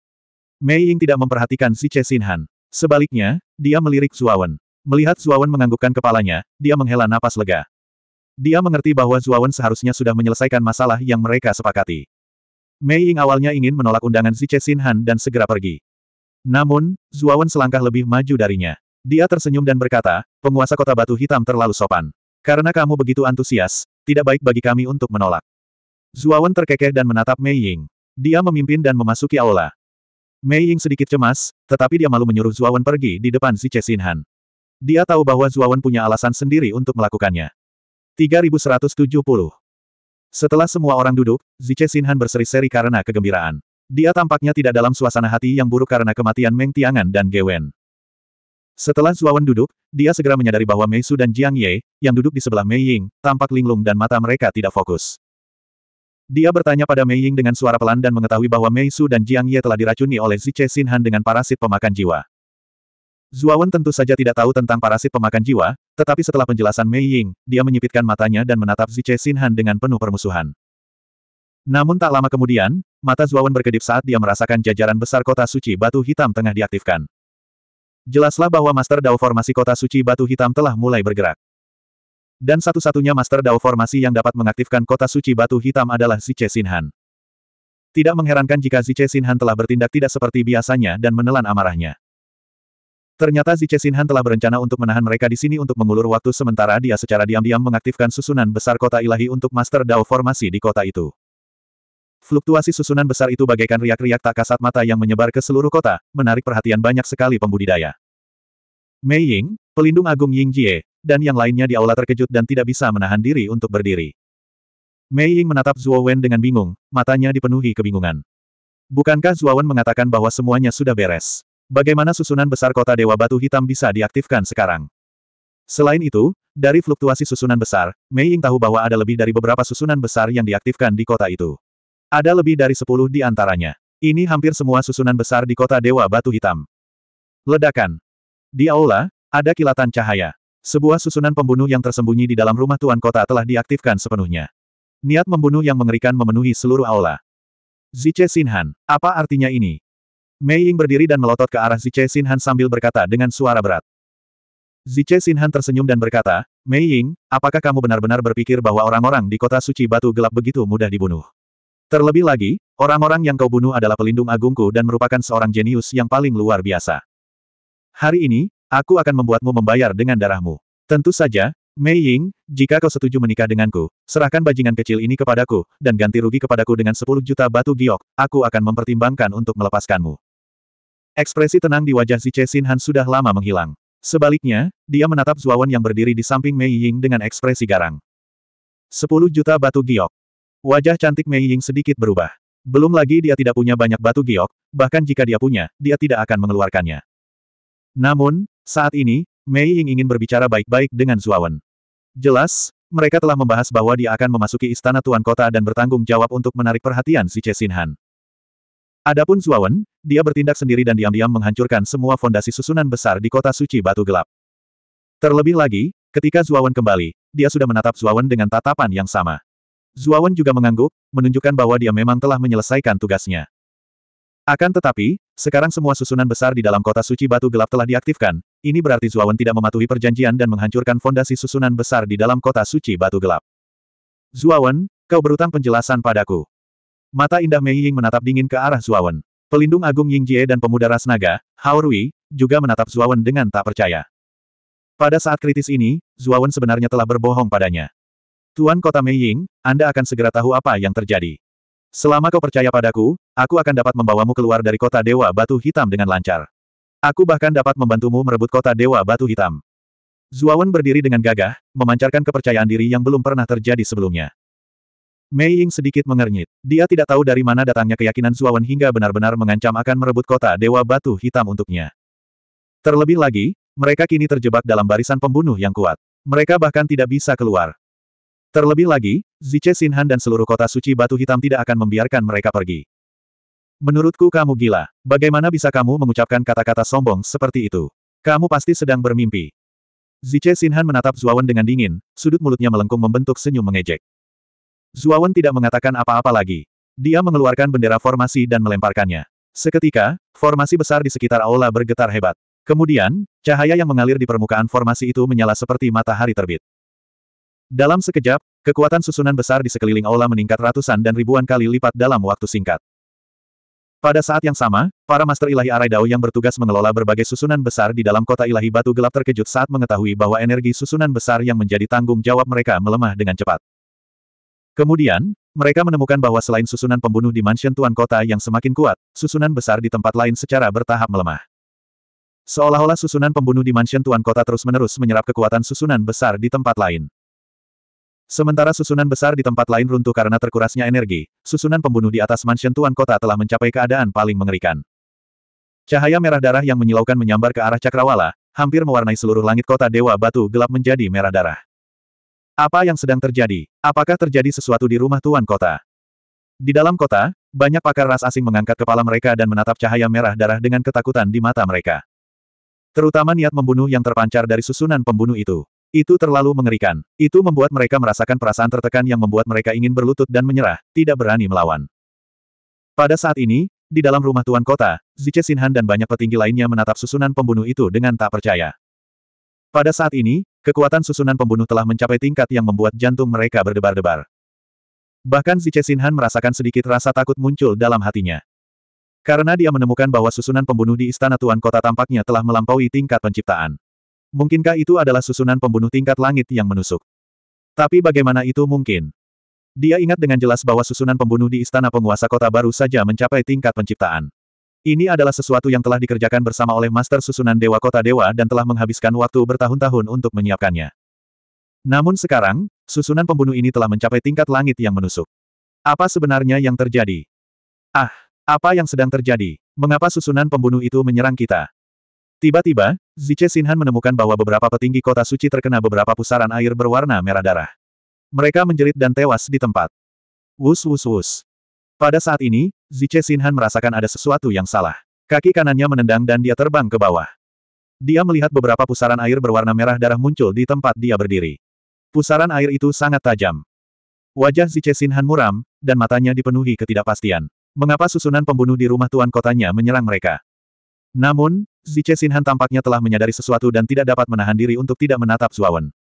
Mei Ying tidak memperhatikan Zice Sinhan. Sebaliknya, dia melirik Zuawan. Melihat Zuawan menganggukkan kepalanya, dia menghela napas lega. Dia mengerti bahwa Zuawan seharusnya sudah menyelesaikan masalah yang mereka sepakati. Mei Ying awalnya ingin menolak undangan Ziche Han dan segera pergi. Namun, Zuawan selangkah lebih maju darinya. Dia tersenyum dan berkata, penguasa kota batu hitam terlalu sopan. Karena kamu begitu antusias, tidak baik bagi kami untuk menolak. Zuawan terkekeh dan menatap Mei Ying. Dia memimpin dan memasuki aula. Mei Ying sedikit cemas, tetapi dia malu menyuruh Zuawan pergi di depan si Han. Dia tahu bahwa Zuawan punya alasan sendiri untuk melakukannya. 3170. Setelah semua orang duduk, Zice Sinhan berseri-seri karena kegembiraan. Dia tampaknya tidak dalam suasana hati yang buruk karena kematian Meng Tiangan dan Gewen. Setelah Zuawan duduk, dia segera menyadari bahwa Mei Su dan Jiang Ye, yang duduk di sebelah Mei Ying, tampak linglung dan mata mereka tidak fokus. Dia bertanya pada Mei Ying dengan suara pelan dan mengetahui bahwa Mei Su dan Jiang Ye telah diracuni oleh Zice Sinhan dengan parasit pemakan jiwa. Zuawan tentu saja tidak tahu tentang parasit pemakan jiwa, tetapi setelah penjelasan Mei Ying, dia menyipitkan matanya dan menatap Zice Xinhan dengan penuh permusuhan. Namun tak lama kemudian, mata Zuawan berkedip saat dia merasakan jajaran besar kota suci batu hitam tengah diaktifkan. Jelaslah bahwa Master Dao Formasi Kota Suci Batu Hitam telah mulai bergerak. Dan satu-satunya Master Dao Formasi yang dapat mengaktifkan Kota Suci Batu Hitam adalah Zice Xinhan. Tidak mengherankan jika Zice Xinhan telah bertindak tidak seperti biasanya dan menelan amarahnya. Ternyata Zichesinhan telah berencana untuk menahan mereka di sini untuk mengulur waktu sementara dia secara diam-diam mengaktifkan susunan besar kota ilahi untuk master Dao formasi di kota itu. Fluktuasi susunan besar itu bagaikan riak-riak tak kasat mata yang menyebar ke seluruh kota, menarik perhatian banyak sekali pembudidaya. Mei Ying, pelindung agung Ying Jie, dan yang lainnya di aula terkejut dan tidak bisa menahan diri untuk berdiri. Mei Ying menatap Zhuo Wen dengan bingung, matanya dipenuhi kebingungan. Bukankah Zhuo Wen mengatakan bahwa semuanya sudah beres? Bagaimana susunan besar kota Dewa Batu Hitam bisa diaktifkan sekarang? Selain itu, dari fluktuasi susunan besar, Mei Ying tahu bahwa ada lebih dari beberapa susunan besar yang diaktifkan di kota itu. Ada lebih dari sepuluh di antaranya. Ini hampir semua susunan besar di kota Dewa Batu Hitam. Ledakan. Di aula, ada kilatan cahaya. Sebuah susunan pembunuh yang tersembunyi di dalam rumah tuan kota telah diaktifkan sepenuhnya. Niat membunuh yang mengerikan memenuhi seluruh aula. Zice Sinhan, apa artinya ini? Mei Ying berdiri dan melotot ke arah Zice Sinhan sambil berkata dengan suara berat. Zice Sinhan tersenyum dan berkata, Mei Ying, apakah kamu benar-benar berpikir bahwa orang-orang di kota suci batu gelap begitu mudah dibunuh? Terlebih lagi, orang-orang yang kau bunuh adalah pelindung agungku dan merupakan seorang jenius yang paling luar biasa. Hari ini, aku akan membuatmu membayar dengan darahmu. Tentu saja, Mei Ying, jika kau setuju menikah denganku, serahkan bajingan kecil ini kepadaku, dan ganti rugi kepadaku dengan 10 juta batu giok, aku akan mempertimbangkan untuk melepaskanmu. Ekspresi tenang di wajah Ziche Xinhan sudah lama menghilang. Sebaliknya, dia menatap Zuawan yang berdiri di samping Mei Ying dengan ekspresi garang. Sepuluh juta batu giok. Wajah cantik Mei Ying sedikit berubah. Belum lagi dia tidak punya banyak batu giok, bahkan jika dia punya, dia tidak akan mengeluarkannya. Namun, saat ini, Mei Ying ingin berbicara baik-baik dengan Zuawan. Jelas, mereka telah membahas bahwa dia akan memasuki istana Tuan Kota dan bertanggung jawab untuk menarik perhatian si Chesinhan. Adapun Zuawan, dia bertindak sendiri dan diam-diam menghancurkan semua fondasi susunan besar di kota suci batu gelap. Terlebih lagi, ketika Zuawan kembali, dia sudah menatap Zuawan dengan tatapan yang sama. Zuawan juga mengangguk, menunjukkan bahwa dia memang telah menyelesaikan tugasnya. Akan tetapi, sekarang semua susunan besar di dalam kota suci batu gelap telah diaktifkan, ini berarti Zuawan tidak mematuhi perjanjian dan menghancurkan fondasi susunan besar di dalam kota suci batu gelap. Zuawan, kau berutang penjelasan padaku. Mata indah Mei Ying menatap dingin ke arah Zuawan. Pelindung Agung Ying Jie dan pemuda Rasnaga, naga, Hao juga menatap Zuawan dengan tak percaya. Pada saat kritis ini, Zuawan sebenarnya telah berbohong padanya. Tuan Kota Meiying, Anda akan segera tahu apa yang terjadi. Selama kau percaya padaku, aku akan dapat membawamu keluar dari kota Dewa Batu Hitam dengan lancar. Aku bahkan dapat membantumu merebut kota Dewa Batu Hitam. Zuawan berdiri dengan gagah, memancarkan kepercayaan diri yang belum pernah terjadi sebelumnya. Mei Ying sedikit mengernyit. Dia tidak tahu dari mana datangnya keyakinan Zuawan hingga benar-benar mengancam akan merebut kota Dewa Batu Hitam untuknya. Terlebih lagi, mereka kini terjebak dalam barisan pembunuh yang kuat. Mereka bahkan tidak bisa keluar. Terlebih lagi, Ziche Sinhan dan seluruh kota suci Batu Hitam tidak akan membiarkan mereka pergi. Menurutku kamu gila. Bagaimana bisa kamu mengucapkan kata-kata sombong seperti itu? Kamu pasti sedang bermimpi. Ziche Sinhan menatap Zuawan dengan dingin, sudut mulutnya melengkung membentuk senyum mengejek. Zuawan tidak mengatakan apa-apa lagi. Dia mengeluarkan bendera formasi dan melemparkannya. Seketika, formasi besar di sekitar aula bergetar hebat. Kemudian, cahaya yang mengalir di permukaan formasi itu menyala seperti matahari terbit. Dalam sekejap, kekuatan susunan besar di sekeliling aula meningkat ratusan dan ribuan kali lipat dalam waktu singkat. Pada saat yang sama, para Master Ilahi Arai Dao yang bertugas mengelola berbagai susunan besar di dalam kota Ilahi Batu Gelap terkejut saat mengetahui bahwa energi susunan besar yang menjadi tanggung jawab mereka melemah dengan cepat. Kemudian, mereka menemukan bahwa selain susunan pembunuh di mansion tuan kota yang semakin kuat, susunan besar di tempat lain secara bertahap melemah. Seolah-olah susunan pembunuh di mansion tuan kota terus-menerus menyerap kekuatan susunan besar di tempat lain. Sementara susunan besar di tempat lain runtuh karena terkurasnya energi, susunan pembunuh di atas mansion tuan kota telah mencapai keadaan paling mengerikan. Cahaya merah darah yang menyilaukan menyambar ke arah cakrawala, hampir mewarnai seluruh langit kota Dewa Batu gelap menjadi merah darah. Apa yang sedang terjadi? Apakah terjadi sesuatu di rumah tuan kota? Di dalam kota, banyak pakar ras asing mengangkat kepala mereka dan menatap cahaya merah darah dengan ketakutan di mata mereka. Terutama niat membunuh yang terpancar dari susunan pembunuh itu. Itu terlalu mengerikan. Itu membuat mereka merasakan perasaan tertekan yang membuat mereka ingin berlutut dan menyerah, tidak berani melawan. Pada saat ini, di dalam rumah tuan kota, Zice Sinhan dan banyak petinggi lainnya menatap susunan pembunuh itu dengan tak percaya. Pada saat ini, kekuatan susunan pembunuh telah mencapai tingkat yang membuat jantung mereka berdebar-debar. Bahkan Zice Sinhan merasakan sedikit rasa takut muncul dalam hatinya. Karena dia menemukan bahwa susunan pembunuh di Istana Tuan Kota tampaknya telah melampaui tingkat penciptaan. Mungkinkah itu adalah susunan pembunuh tingkat langit yang menusuk? Tapi bagaimana itu mungkin? Dia ingat dengan jelas bahwa susunan pembunuh di Istana Penguasa Kota baru saja mencapai tingkat penciptaan. Ini adalah sesuatu yang telah dikerjakan bersama oleh Master Susunan Dewa Kota Dewa dan telah menghabiskan waktu bertahun-tahun untuk menyiapkannya. Namun sekarang, susunan pembunuh ini telah mencapai tingkat langit yang menusuk. Apa sebenarnya yang terjadi? Ah, apa yang sedang terjadi? Mengapa susunan pembunuh itu menyerang kita? Tiba-tiba, Zice Sinhan menemukan bahwa beberapa petinggi kota suci terkena beberapa pusaran air berwarna merah darah. Mereka menjerit dan tewas di tempat. Wus wus wus. Pada saat ini, Zice Sinhan merasakan ada sesuatu yang salah. Kaki kanannya menendang dan dia terbang ke bawah. Dia melihat beberapa pusaran air berwarna merah darah muncul di tempat dia berdiri. Pusaran air itu sangat tajam. Wajah Zice Sinhan muram, dan matanya dipenuhi ketidakpastian. Mengapa susunan pembunuh di rumah tuan kotanya menyerang mereka? Namun, Zice Sinhan tampaknya telah menyadari sesuatu dan tidak dapat menahan diri untuk tidak menatap Zuawan.